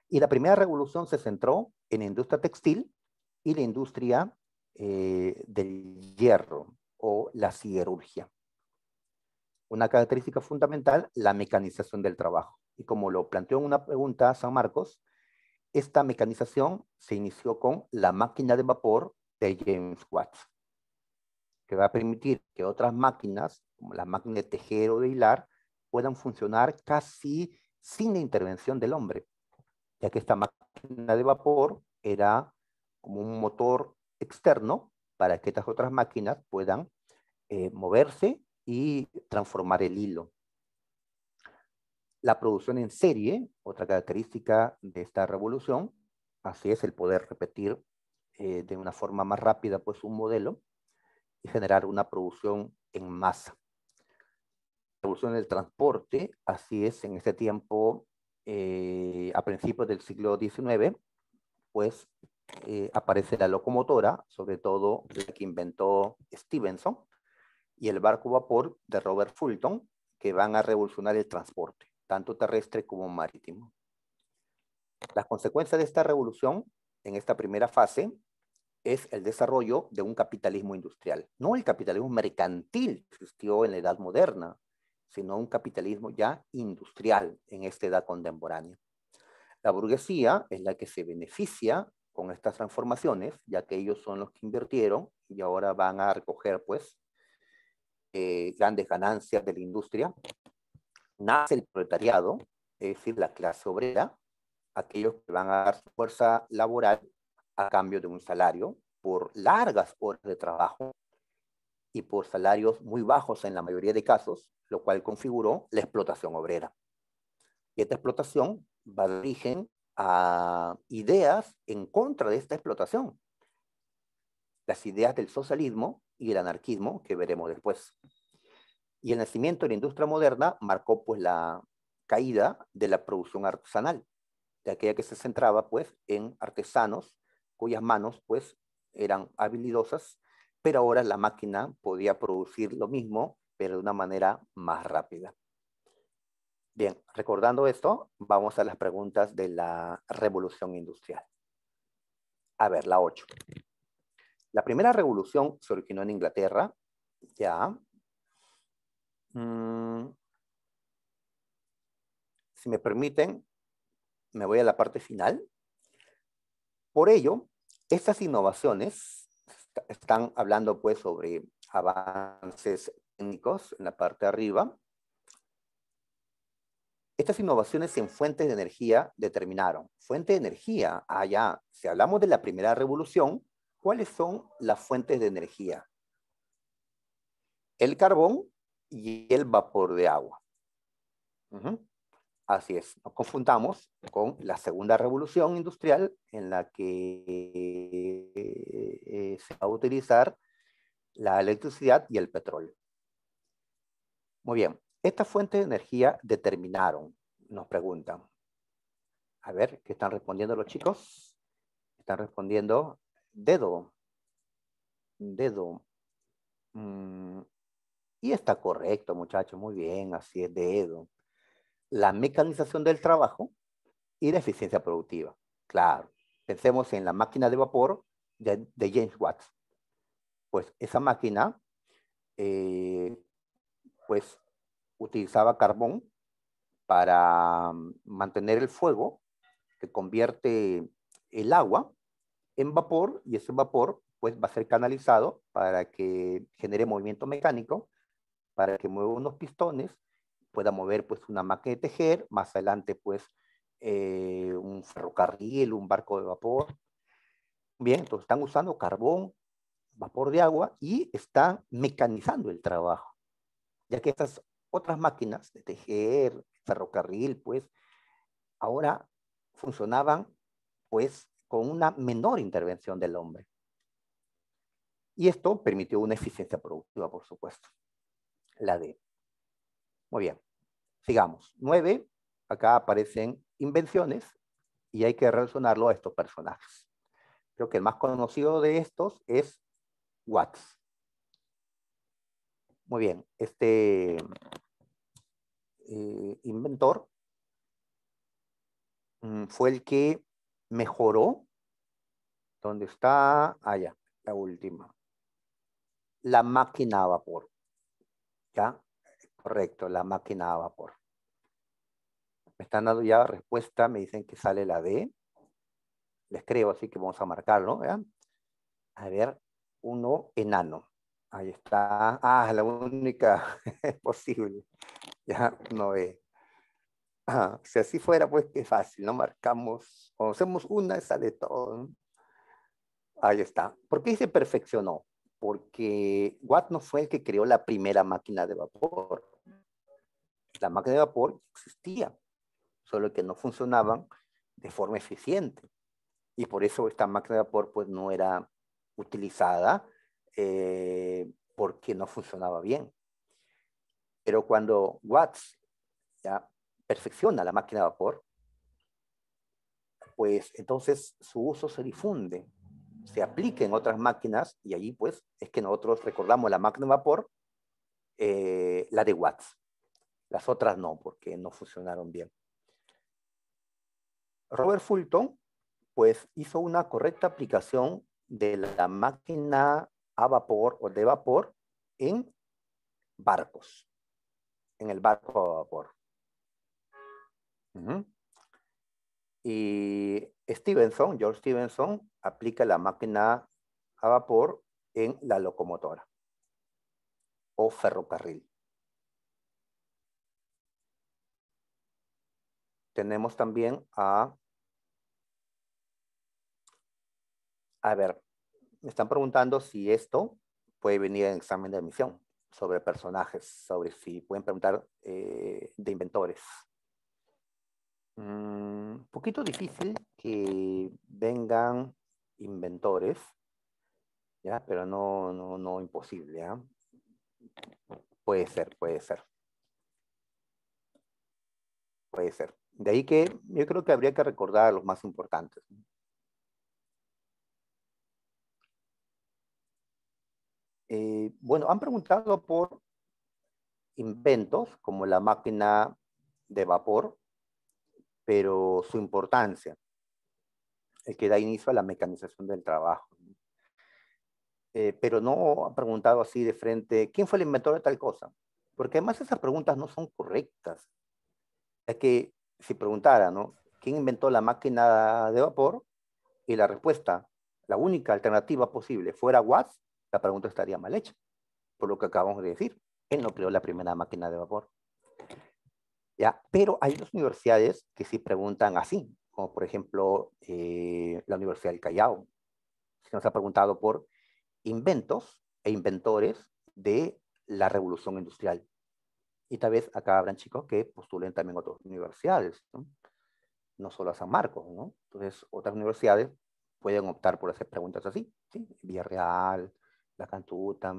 Y la primera revolución se centró en la industria textil, y la industria eh, del hierro o la siderurgia. Una característica fundamental, la mecanización del trabajo. Y como lo planteó en una pregunta San Marcos, esta mecanización se inició con la máquina de vapor de James Watts, que va a permitir que otras máquinas, como la máquina de tejer o de hilar, puedan funcionar casi sin intervención del hombre, ya que esta máquina de vapor era como un motor externo para que estas otras máquinas puedan eh, moverse y transformar el hilo. La producción en serie, otra característica de esta revolución, así es el poder repetir eh, de una forma más rápida pues un modelo y generar una producción en masa. La revolución del transporte, así es en este tiempo, eh, a principios del siglo XIX, pues eh, aparece la locomotora, sobre todo la que inventó Stevenson, y el barco vapor de Robert Fulton, que van a revolucionar el transporte, tanto terrestre como marítimo. Las consecuencias de esta revolución, en esta primera fase, es el desarrollo de un capitalismo industrial. No el capitalismo mercantil que existió en la edad moderna, sino un capitalismo ya industrial en esta edad contemporánea. La burguesía es la que se beneficia con estas transformaciones, ya que ellos son los que invirtieron y ahora van a recoger pues eh, grandes ganancias de la industria. Nace el proletariado, es decir, la clase obrera, aquellos que van a dar su fuerza laboral a cambio de un salario por largas horas de trabajo y por salarios muy bajos en la mayoría de casos, lo cual configuró la explotación obrera. Y esta explotación va de origen a ideas en contra de esta explotación. Las ideas del socialismo y el anarquismo que veremos después. Y el nacimiento de la industria moderna marcó pues la caída de la producción artesanal, de aquella que se centraba pues en artesanos cuyas manos pues eran habilidosas, pero ahora la máquina podía producir lo mismo, pero de una manera más rápida. Bien, recordando esto, vamos a las preguntas de la revolución industrial. A ver, la 8. La primera revolución se originó en Inglaterra, ya. Mm. Si me permiten, me voy a la parte final. Por ello, estas innovaciones están hablando pues sobre avances técnicos en la parte de arriba, estas innovaciones en fuentes de energía determinaron. Fuente de energía, allá, ah, si hablamos de la primera revolución, ¿cuáles son las fuentes de energía? El carbón y el vapor de agua. Así es, nos confundamos con la segunda revolución industrial en la que eh, se va a utilizar la electricidad y el petróleo. Muy bien, estas fuentes de energía determinaron, nos preguntan. A ver, ¿qué están respondiendo los chicos? Están respondiendo dedo. Dedo. Mm, y está correcto, muchachos, muy bien, así es, dedo. La mecanización del trabajo y la eficiencia productiva. Claro, pensemos en la máquina de vapor de, James Watts. Pues esa máquina, eh, pues utilizaba carbón para mm, mantener el fuego, que convierte el agua en vapor y ese vapor pues va a ser canalizado para que genere movimiento mecánico, para que mueva unos pistones, pueda mover pues una máquina de tejer, más adelante pues eh, un ferrocarril, un barco de vapor. Bien, entonces están usando carbón, vapor de agua y están mecanizando el trabajo, ya que estas otras máquinas de tejer, ferrocarril, pues, ahora funcionaban, pues, con una menor intervención del hombre. Y esto permitió una eficiencia productiva, por supuesto. La D. Muy bien. Sigamos. Nueve. Acá aparecen invenciones y hay que relacionarlo a estos personajes. Creo que el más conocido de estos es Watts. Muy bien, este eh, inventor mm, fue el que mejoró, ¿dónde está, allá, ah, la última, la máquina a vapor. ¿Ya? Correcto, la máquina a vapor. Me están dando ya respuesta, me dicen que sale la D. Les creo, así que vamos a marcarlo. ¿ya? A ver, uno enano. Ahí está. Ah, la única posible. Ya no es. Ah, Si así fuera, pues qué fácil, no marcamos, conocemos una esa de todo. Ahí está. ¿Por qué se perfeccionó? Porque Watt no fue el que creó la primera máquina de vapor. La máquina de vapor existía, solo que no funcionaban de forma eficiente. Y por eso esta máquina de vapor pues, no era utilizada eh, porque no funcionaba bien. Pero cuando Watts ya perfecciona la máquina de vapor, pues entonces su uso se difunde, se aplica en otras máquinas y allí pues es que nosotros recordamos la máquina de vapor, eh, la de Watts. Las otras no, porque no funcionaron bien. Robert Fulton pues hizo una correcta aplicación de la máquina a vapor o de vapor en barcos, en el barco a vapor. Y Stevenson, George Stevenson, aplica la máquina a vapor en la locomotora o ferrocarril. Tenemos también a... A ver, me están preguntando si esto puede venir en examen de admisión sobre personajes, sobre si pueden preguntar eh, de inventores. Un mm, poquito difícil que vengan inventores, ¿ya? pero no, no, no imposible. ¿ah? Puede ser, puede ser. Puede ser. De ahí que yo creo que habría que recordar los más importantes. Eh, bueno, han preguntado por inventos como la máquina de vapor, pero su importancia, el que da inicio a la mecanización del trabajo. Eh, pero no han preguntado así de frente, ¿quién fue el inventor de tal cosa? Porque además esas preguntas no son correctas. Es que si preguntara, ¿no? ¿Quién inventó la máquina de vapor? Y la respuesta, la única alternativa posible, fuera Watts, la pregunta estaría mal hecha, por lo que acabamos de decir. Él no creó la primera máquina de vapor. ¿Ya? Pero hay dos universidades que sí preguntan así, como por ejemplo eh, la Universidad del Callao. Se nos ha preguntado por inventos e inventores de la revolución industrial. Y tal vez acá habrán chicos que postulen también otras universidades, ¿no? no solo a San Marcos, ¿no? Entonces, otras universidades pueden optar por hacer preguntas así, ¿sí? Villarreal, la cantuta,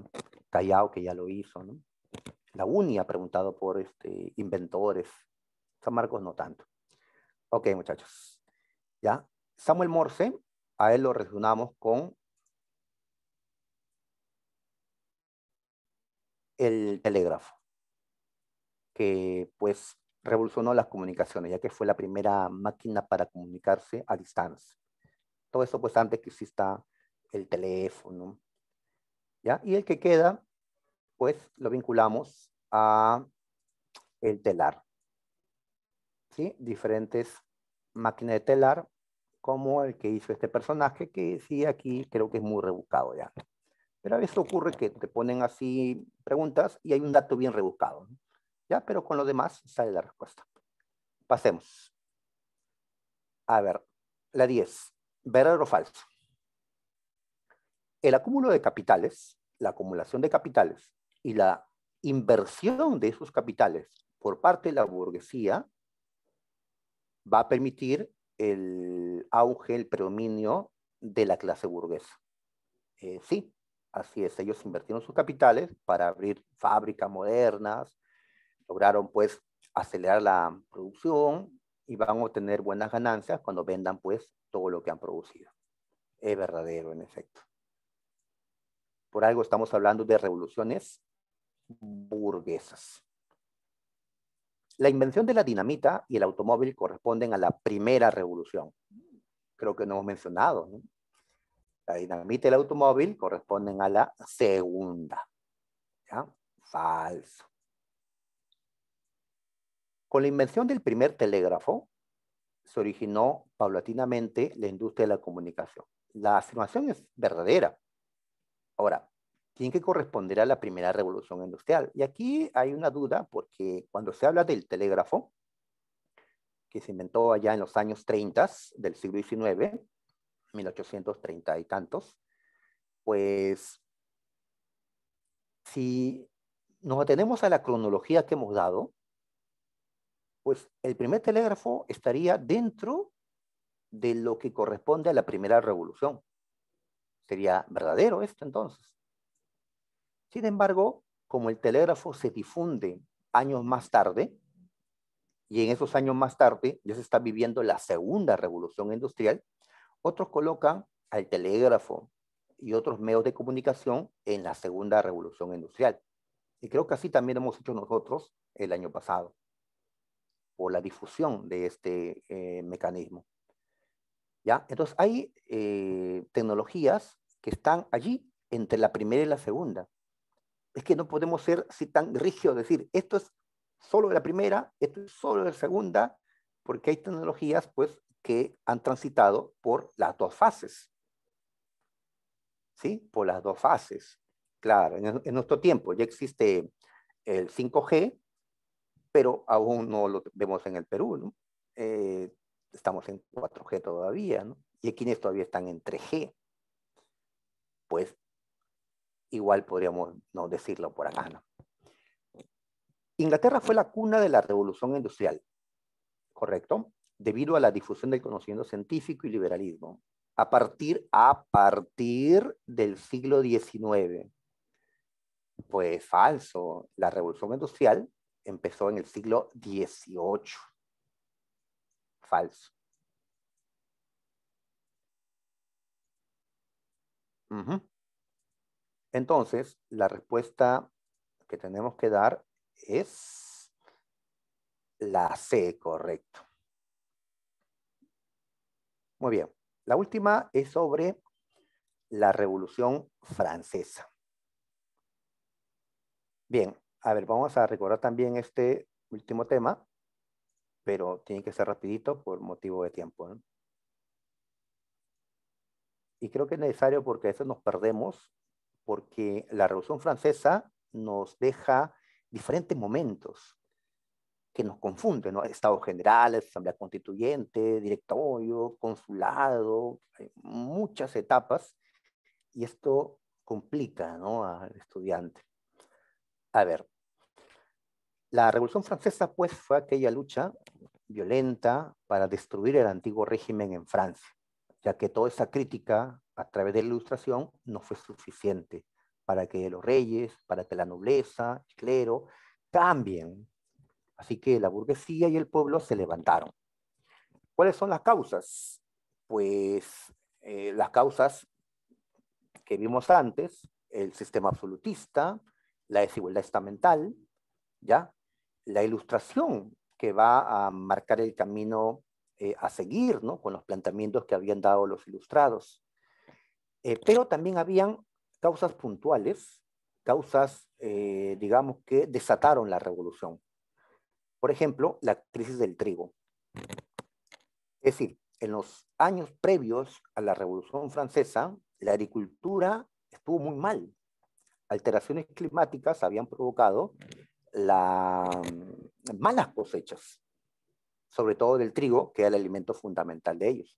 Callao, que ya lo hizo, ¿no? La UNI ha preguntado por este, inventores, San Marcos no tanto. Ok, muchachos. Ya, Samuel Morse, a él lo resonamos con el telégrafo, que pues revolucionó las comunicaciones, ya que fue la primera máquina para comunicarse a distancia. Todo eso pues antes que exista el teléfono, ¿ya? Y el que queda, pues lo vinculamos a el telar. ¿Sí? Diferentes máquinas de telar, como el que hizo este personaje, que sí, aquí creo que es muy rebuscado ya. Pero a veces ocurre que te ponen así preguntas y hay un dato bien rebuscado. Ya, pero con lo demás sale la respuesta. Pasemos. A ver, la 10. ¿Verdadero o falso? El acúmulo de capitales, la acumulación de capitales y la inversión de esos capitales por parte de la burguesía va a permitir el auge, el predominio de la clase burguesa. Eh, sí, así es, ellos invirtieron sus capitales para abrir fábricas modernas, lograron pues acelerar la producción y van a obtener buenas ganancias cuando vendan pues todo lo que han producido. Es verdadero en efecto. Por algo estamos hablando de revoluciones burguesas. La invención de la dinamita y el automóvil corresponden a la primera revolución. Creo que no hemos mencionado. La dinamita y el automóvil corresponden a la segunda. Falso. Con la invención del primer telégrafo, se originó paulatinamente la industria de la comunicación. La afirmación es verdadera. Ahora, ¿Quién que corresponderá a la primera revolución industrial. Y aquí hay una duda porque cuando se habla del telégrafo, que se inventó allá en los años 30 del siglo XIX, 1830 y tantos, pues si nos atenemos a la cronología que hemos dado, pues el primer telégrafo estaría dentro de lo que corresponde a la primera revolución. Sería verdadero esto entonces. Sin embargo, como el telégrafo se difunde años más tarde, y en esos años más tarde ya se está viviendo la segunda revolución industrial, otros colocan al telégrafo y otros medios de comunicación en la segunda revolución industrial. Y creo que así también hemos hecho nosotros el año pasado, por la difusión de este eh, mecanismo. ¿Ya? Entonces hay eh, tecnologías que están allí entre la primera y la segunda. Es que no podemos ser si tan rígidos, decir, esto es solo de la primera, esto es solo de la segunda, porque hay tecnologías pues, que han transitado por las dos fases. ¿Sí? Por las dos fases. Claro, en, nuestro tiempo ya existe el 5G, pero aún no lo vemos en el Perú, ¿no? Eh, estamos en 4G todavía, ¿no? Y quienes todavía están en 3G pues igual podríamos no decirlo por acá. ¿no? Inglaterra fue la cuna de la revolución industrial, ¿correcto? Debido a la difusión del conocimiento científico y liberalismo, a partir, a partir del siglo XIX. Pues falso, la revolución industrial empezó en el siglo XVIII. Falso. Entonces, la respuesta que tenemos que dar es la C, correcto. Muy bien. La última es sobre la Revolución Francesa. Bien, a ver, vamos a recordar también este último tema, pero tiene que ser rapidito por motivo de tiempo. ¿no? Y creo que es necesario porque a veces nos perdemos, porque la Revolución Francesa nos deja diferentes momentos que nos confunden, ¿no? Estados generales, asamblea constituyente, directorio, consulado, muchas etapas, y esto complica ¿no? al estudiante. A ver, la Revolución Francesa pues fue aquella lucha violenta para destruir el antiguo régimen en Francia ya que toda esa crítica a través de la ilustración no fue suficiente para que los reyes, para que la nobleza, el clero, cambien. Así que la burguesía y el pueblo se levantaron. ¿Cuáles son las causas? Pues eh, las causas que vimos antes, el sistema absolutista, la desigualdad estamental, ¿ya? La ilustración que va a marcar el camino eh, a seguir ¿no? con los planteamientos que habían dado los ilustrados. Eh, pero también habían causas puntuales, causas, eh, digamos, que desataron la revolución. Por ejemplo, la crisis del trigo. Es decir, en los años previos a la Revolución Francesa, la agricultura estuvo muy mal. Alteraciones climáticas habían provocado la, mm, malas cosechas sobre todo del trigo, que era el alimento fundamental de ellos.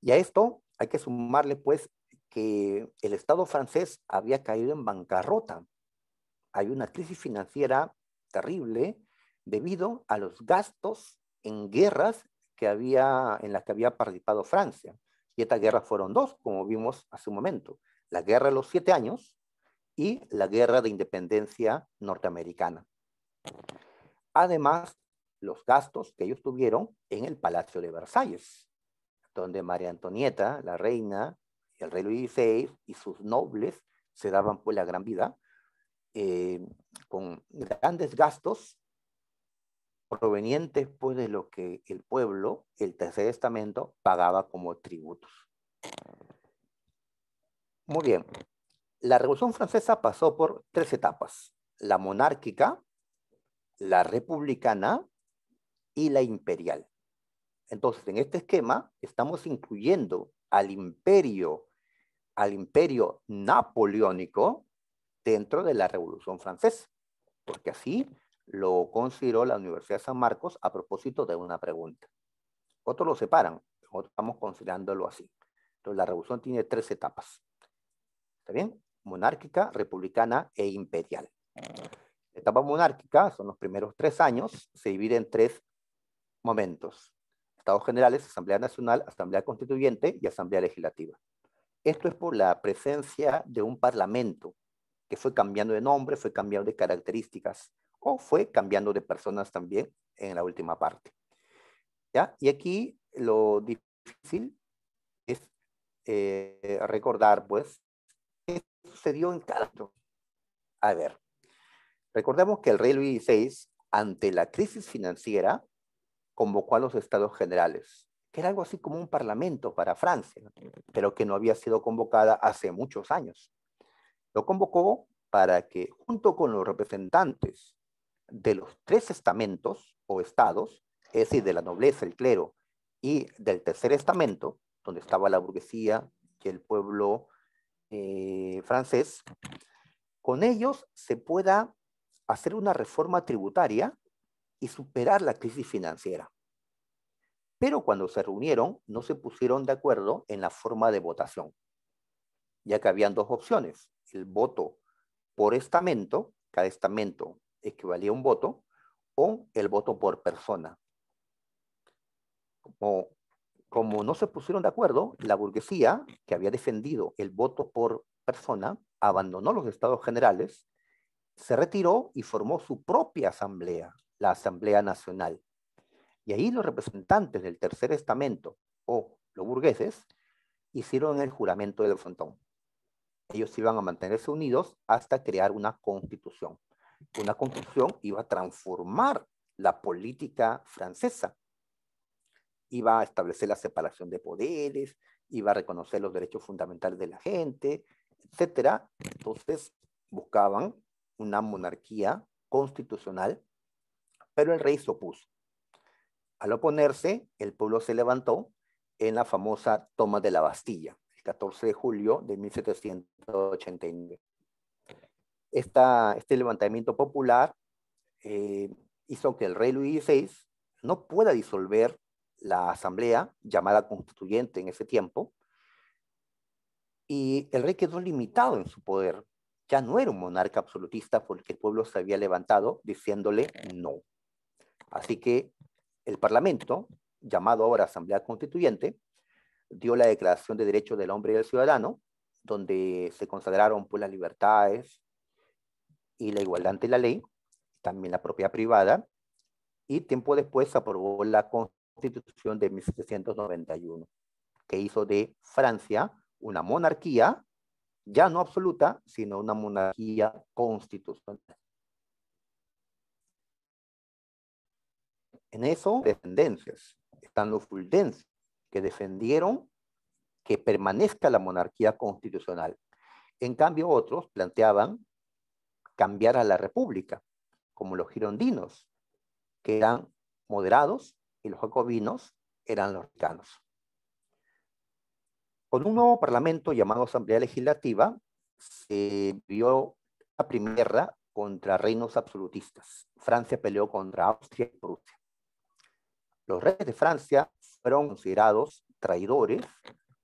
Y a esto hay que sumarle, pues, que el Estado francés había caído en bancarrota. Hay una crisis financiera terrible debido a los gastos en guerras que había, en las que había participado Francia. Y estas guerras fueron dos, como vimos hace un momento. La guerra de los siete años y la guerra de independencia norteamericana. Además, los gastos que ellos tuvieron en el Palacio de Versalles, donde María Antonieta, la reina, el rey Luis XVI y sus nobles se daban pues la gran vida, eh, con grandes gastos provenientes pues de lo que el pueblo, el tercer estamento, pagaba como tributos. Muy bien, la Revolución Francesa pasó por tres etapas, la monárquica, la republicana y la imperial. Entonces, en este esquema estamos incluyendo al imperio, al imperio napoleónico dentro de la Revolución Francesa, porque así lo consideró la Universidad de San Marcos a propósito de una pregunta. Otros lo separan, nosotros estamos considerándolo así. Entonces, la revolución tiene tres etapas. ¿Está bien? Monárquica, republicana e imperial. La etapa monárquica son los primeros tres años, se divide en tres momentos. Estados Generales, Asamblea Nacional, Asamblea Constituyente y Asamblea Legislativa. Esto es por la presencia de un parlamento que fue cambiando de nombre, fue cambiando de características o fue cambiando de personas también en la última parte. ¿Ya? Y aquí lo difícil es eh, recordar, pues, qué sucedió en cada A ver, recordemos que el rey Luis XVI, ante la crisis financiera, convocó a los estados generales, que era algo así como un parlamento para Francia, pero que no había sido convocada hace muchos años. Lo convocó para que, junto con los representantes de los tres estamentos o estados, es decir, de la nobleza, el clero y del tercer estamento, donde estaba la burguesía y el pueblo eh, francés, con ellos se pueda hacer una reforma tributaria y superar la crisis financiera. Pero cuando se reunieron, no se pusieron de acuerdo en la forma de votación, ya que habían dos opciones, el voto por estamento, cada estamento equivalía a un voto, o el voto por persona. Como, como no se pusieron de acuerdo, la burguesía, que había defendido el voto por persona, abandonó los estados generales, se retiró y formó su propia asamblea, la Asamblea Nacional. Y ahí los representantes del tercer estamento o los burgueses hicieron el juramento del frontón. Ellos iban a mantenerse unidos hasta crear una constitución. Una constitución iba a transformar la política francesa. Iba a establecer la separación de poderes, iba a reconocer los derechos fundamentales de la gente, etcétera. Entonces buscaban una monarquía constitucional pero el rey se opuso. Al oponerse, el pueblo se levantó en la famosa toma de la Bastilla, el 14 de julio de 1789. Esta, este levantamiento popular eh, hizo que el rey Luis XVI no pueda disolver la asamblea llamada constituyente en ese tiempo, y el rey quedó limitado en su poder. Ya no era un monarca absolutista porque el pueblo se había levantado diciéndole no. Así que el Parlamento, llamado ahora Asamblea Constituyente, dio la Declaración de Derechos del Hombre y del Ciudadano, donde se consagraron pues, las libertades y la igualdad ante la ley, también la propiedad privada, y tiempo después aprobó la Constitución de 1791, que hizo de Francia una monarquía, ya no absoluta, sino una monarquía constitucional. En eso, dependencias, están los fuldenses, que defendieron que permanezca la monarquía constitucional. En cambio, otros planteaban cambiar a la república, como los girondinos, que eran moderados, y los jacobinos eran los ricanos. Con un nuevo parlamento llamado Asamblea Legislativa, se vio la primera contra reinos absolutistas. Francia peleó contra Austria y Prusia. Los reyes de Francia fueron considerados traidores,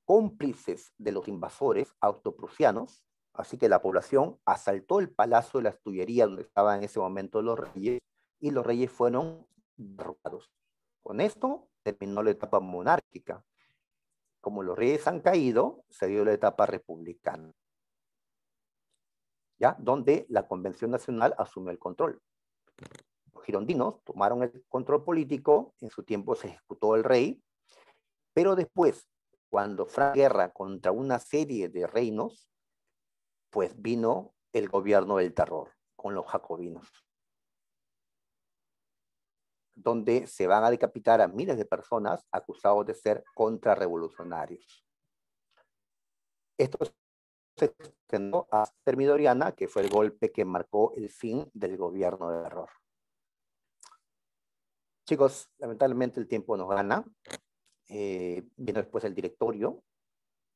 cómplices de los invasores autoprusianos, así que la población asaltó el palacio de la Tullerías donde estaban en ese momento los reyes y los reyes fueron derrotados. Con esto terminó la etapa monárquica. Como los reyes han caído, se dio la etapa republicana. ¿Ya? Donde la Convención Nacional asumió el control girondinos tomaron el control político, en su tiempo se ejecutó el rey, pero después, cuando fue guerra contra una serie de reinos, pues vino el gobierno del terror con los jacobinos, donde se van a decapitar a miles de personas acusados de ser contrarrevolucionarios. Esto se extendió a Termidoriana, que fue el golpe que marcó el fin del gobierno del terror. Chicos, lamentablemente el tiempo nos gana. Eh, viene después el directorio,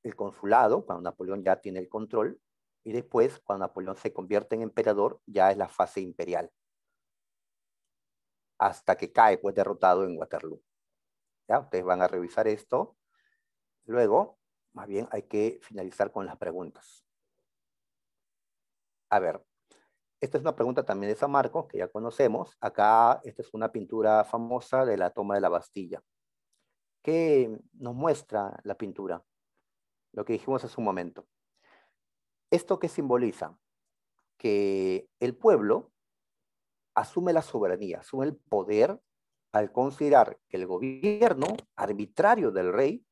el consulado, cuando Napoleón ya tiene el control, y después, cuando Napoleón se convierte en emperador, ya es la fase imperial, hasta que cae, pues derrotado en Waterloo. ¿Ya? Ustedes van a revisar esto. Luego, más bien, hay que finalizar con las preguntas. A ver, esta es una pregunta también de San Marco, que ya conocemos. Acá, esta es una pintura famosa de la toma de la Bastilla. ¿Qué nos muestra la pintura? Lo que dijimos hace un momento. ¿Esto qué simboliza? Que el pueblo asume la soberanía, asume el poder al considerar que el gobierno arbitrario del rey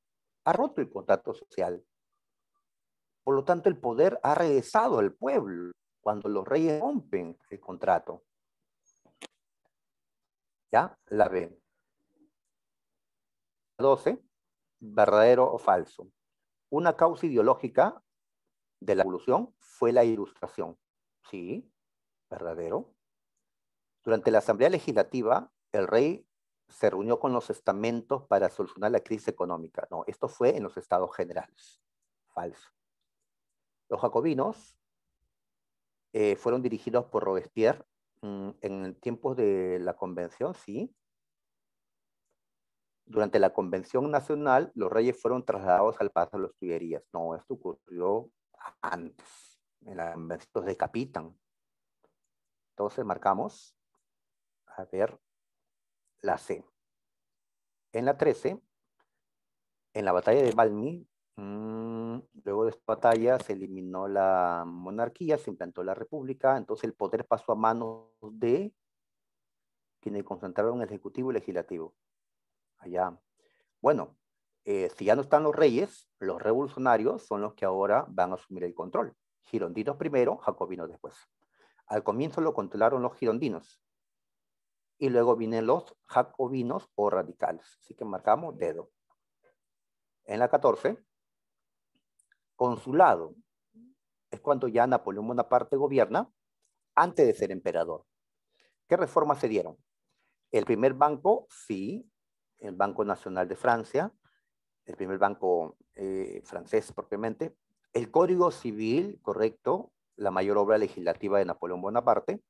ha roto el contrato social. Por lo tanto, el poder ha regresado al pueblo cuando los reyes rompen el contrato. ¿Ya? La B. 12. Verdadero o falso. Una causa ideológica de la evolución fue la ilustración. Sí, verdadero. Durante la Asamblea Legislativa, el rey se reunió con los estamentos para solucionar la crisis económica. No, esto fue en los estados generales. Falso. Los jacobinos eh, fueron dirigidos por Robespierre mm, en el tiempo de la convención, sí. Durante la convención nacional, los reyes fueron trasladados al paso de las Tullerías. No, esto ocurrió antes. En la convención de Capitan. Entonces marcamos, a ver, la C. En la 13, en la batalla de Valmy, mm, Luego de esta batalla se eliminó la monarquía, se implantó la república, entonces el poder pasó a manos de quienes concentraron el ejecutivo y legislativo. Allá. Bueno, eh, si ya no están los reyes, los revolucionarios son los que ahora van a asumir el control. Girondinos primero, jacobinos después. Al comienzo lo controlaron los girondinos y luego vienen los jacobinos o radicales. Así que marcamos dedo. En la 14 consulado es cuando ya Napoleón Bonaparte gobierna antes de ser emperador. ¿Qué reformas se dieron? El primer banco, sí, el Banco Nacional de Francia, el primer banco eh, francés propiamente, el Código Civil, correcto, la mayor obra legislativa de Napoleón Bonaparte.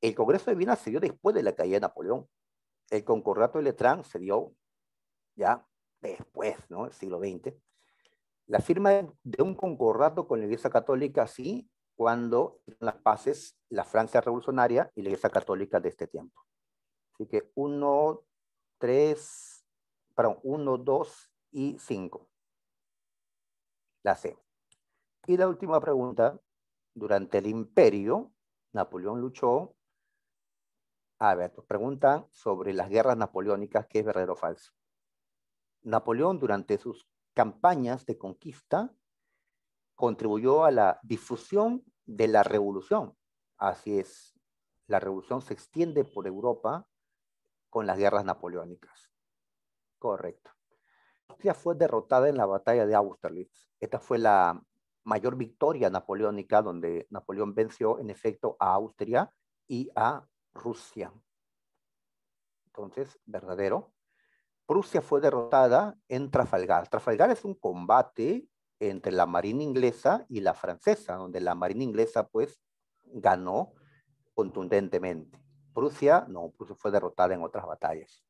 El Congreso de Viena se dio después de la caída de Napoleón. El Concordato de Letrán se dio ya después, ¿no? El siglo XX. La firma de un concordato con la Iglesia Católica, sí, cuando las paces la Francia revolucionaria y la Iglesia Católica de este tiempo. Así que uno, tres, perdón, uno, dos y cinco. La C. Y la última pregunta. Durante el imperio, Napoleón luchó. A ver, nos preguntan sobre las guerras napoleónicas, ¿qué es verdadero o falso. Napoleón durante sus campañas de conquista, contribuyó a la difusión de la revolución. Así es, la revolución se extiende por Europa con las guerras napoleónicas. Correcto. Austria fue derrotada en la batalla de Austerlitz. Esta fue la mayor victoria napoleónica donde Napoleón venció en efecto a Austria y a Rusia. Entonces, verdadero. Prusia fue derrotada en Trafalgar. Trafalgar es un combate entre la marina inglesa y la francesa, donde la marina inglesa pues ganó contundentemente. Prusia, no, Prusia fue derrotada en otras batallas.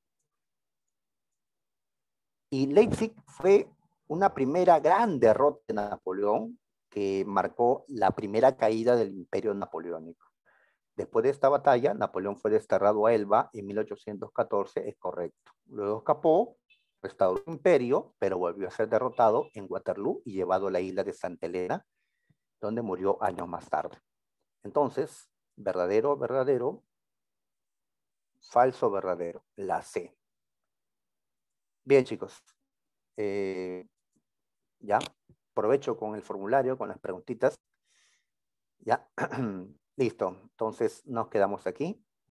Y Leipzig fue una primera gran derrota de Napoleón que marcó la primera caída del imperio napoleónico. Después de esta batalla, Napoleón fue desterrado a Elba en 1814, es correcto. Luego escapó, restauró el imperio, pero volvió a ser derrotado en Waterloo y llevado a la isla de Santa Elena, donde murió años más tarde. Entonces, verdadero, verdadero, falso, verdadero, la C. Bien, chicos. Eh, ya, aprovecho con el formulario, con las preguntitas. Ya, Listo, entonces nos quedamos aquí.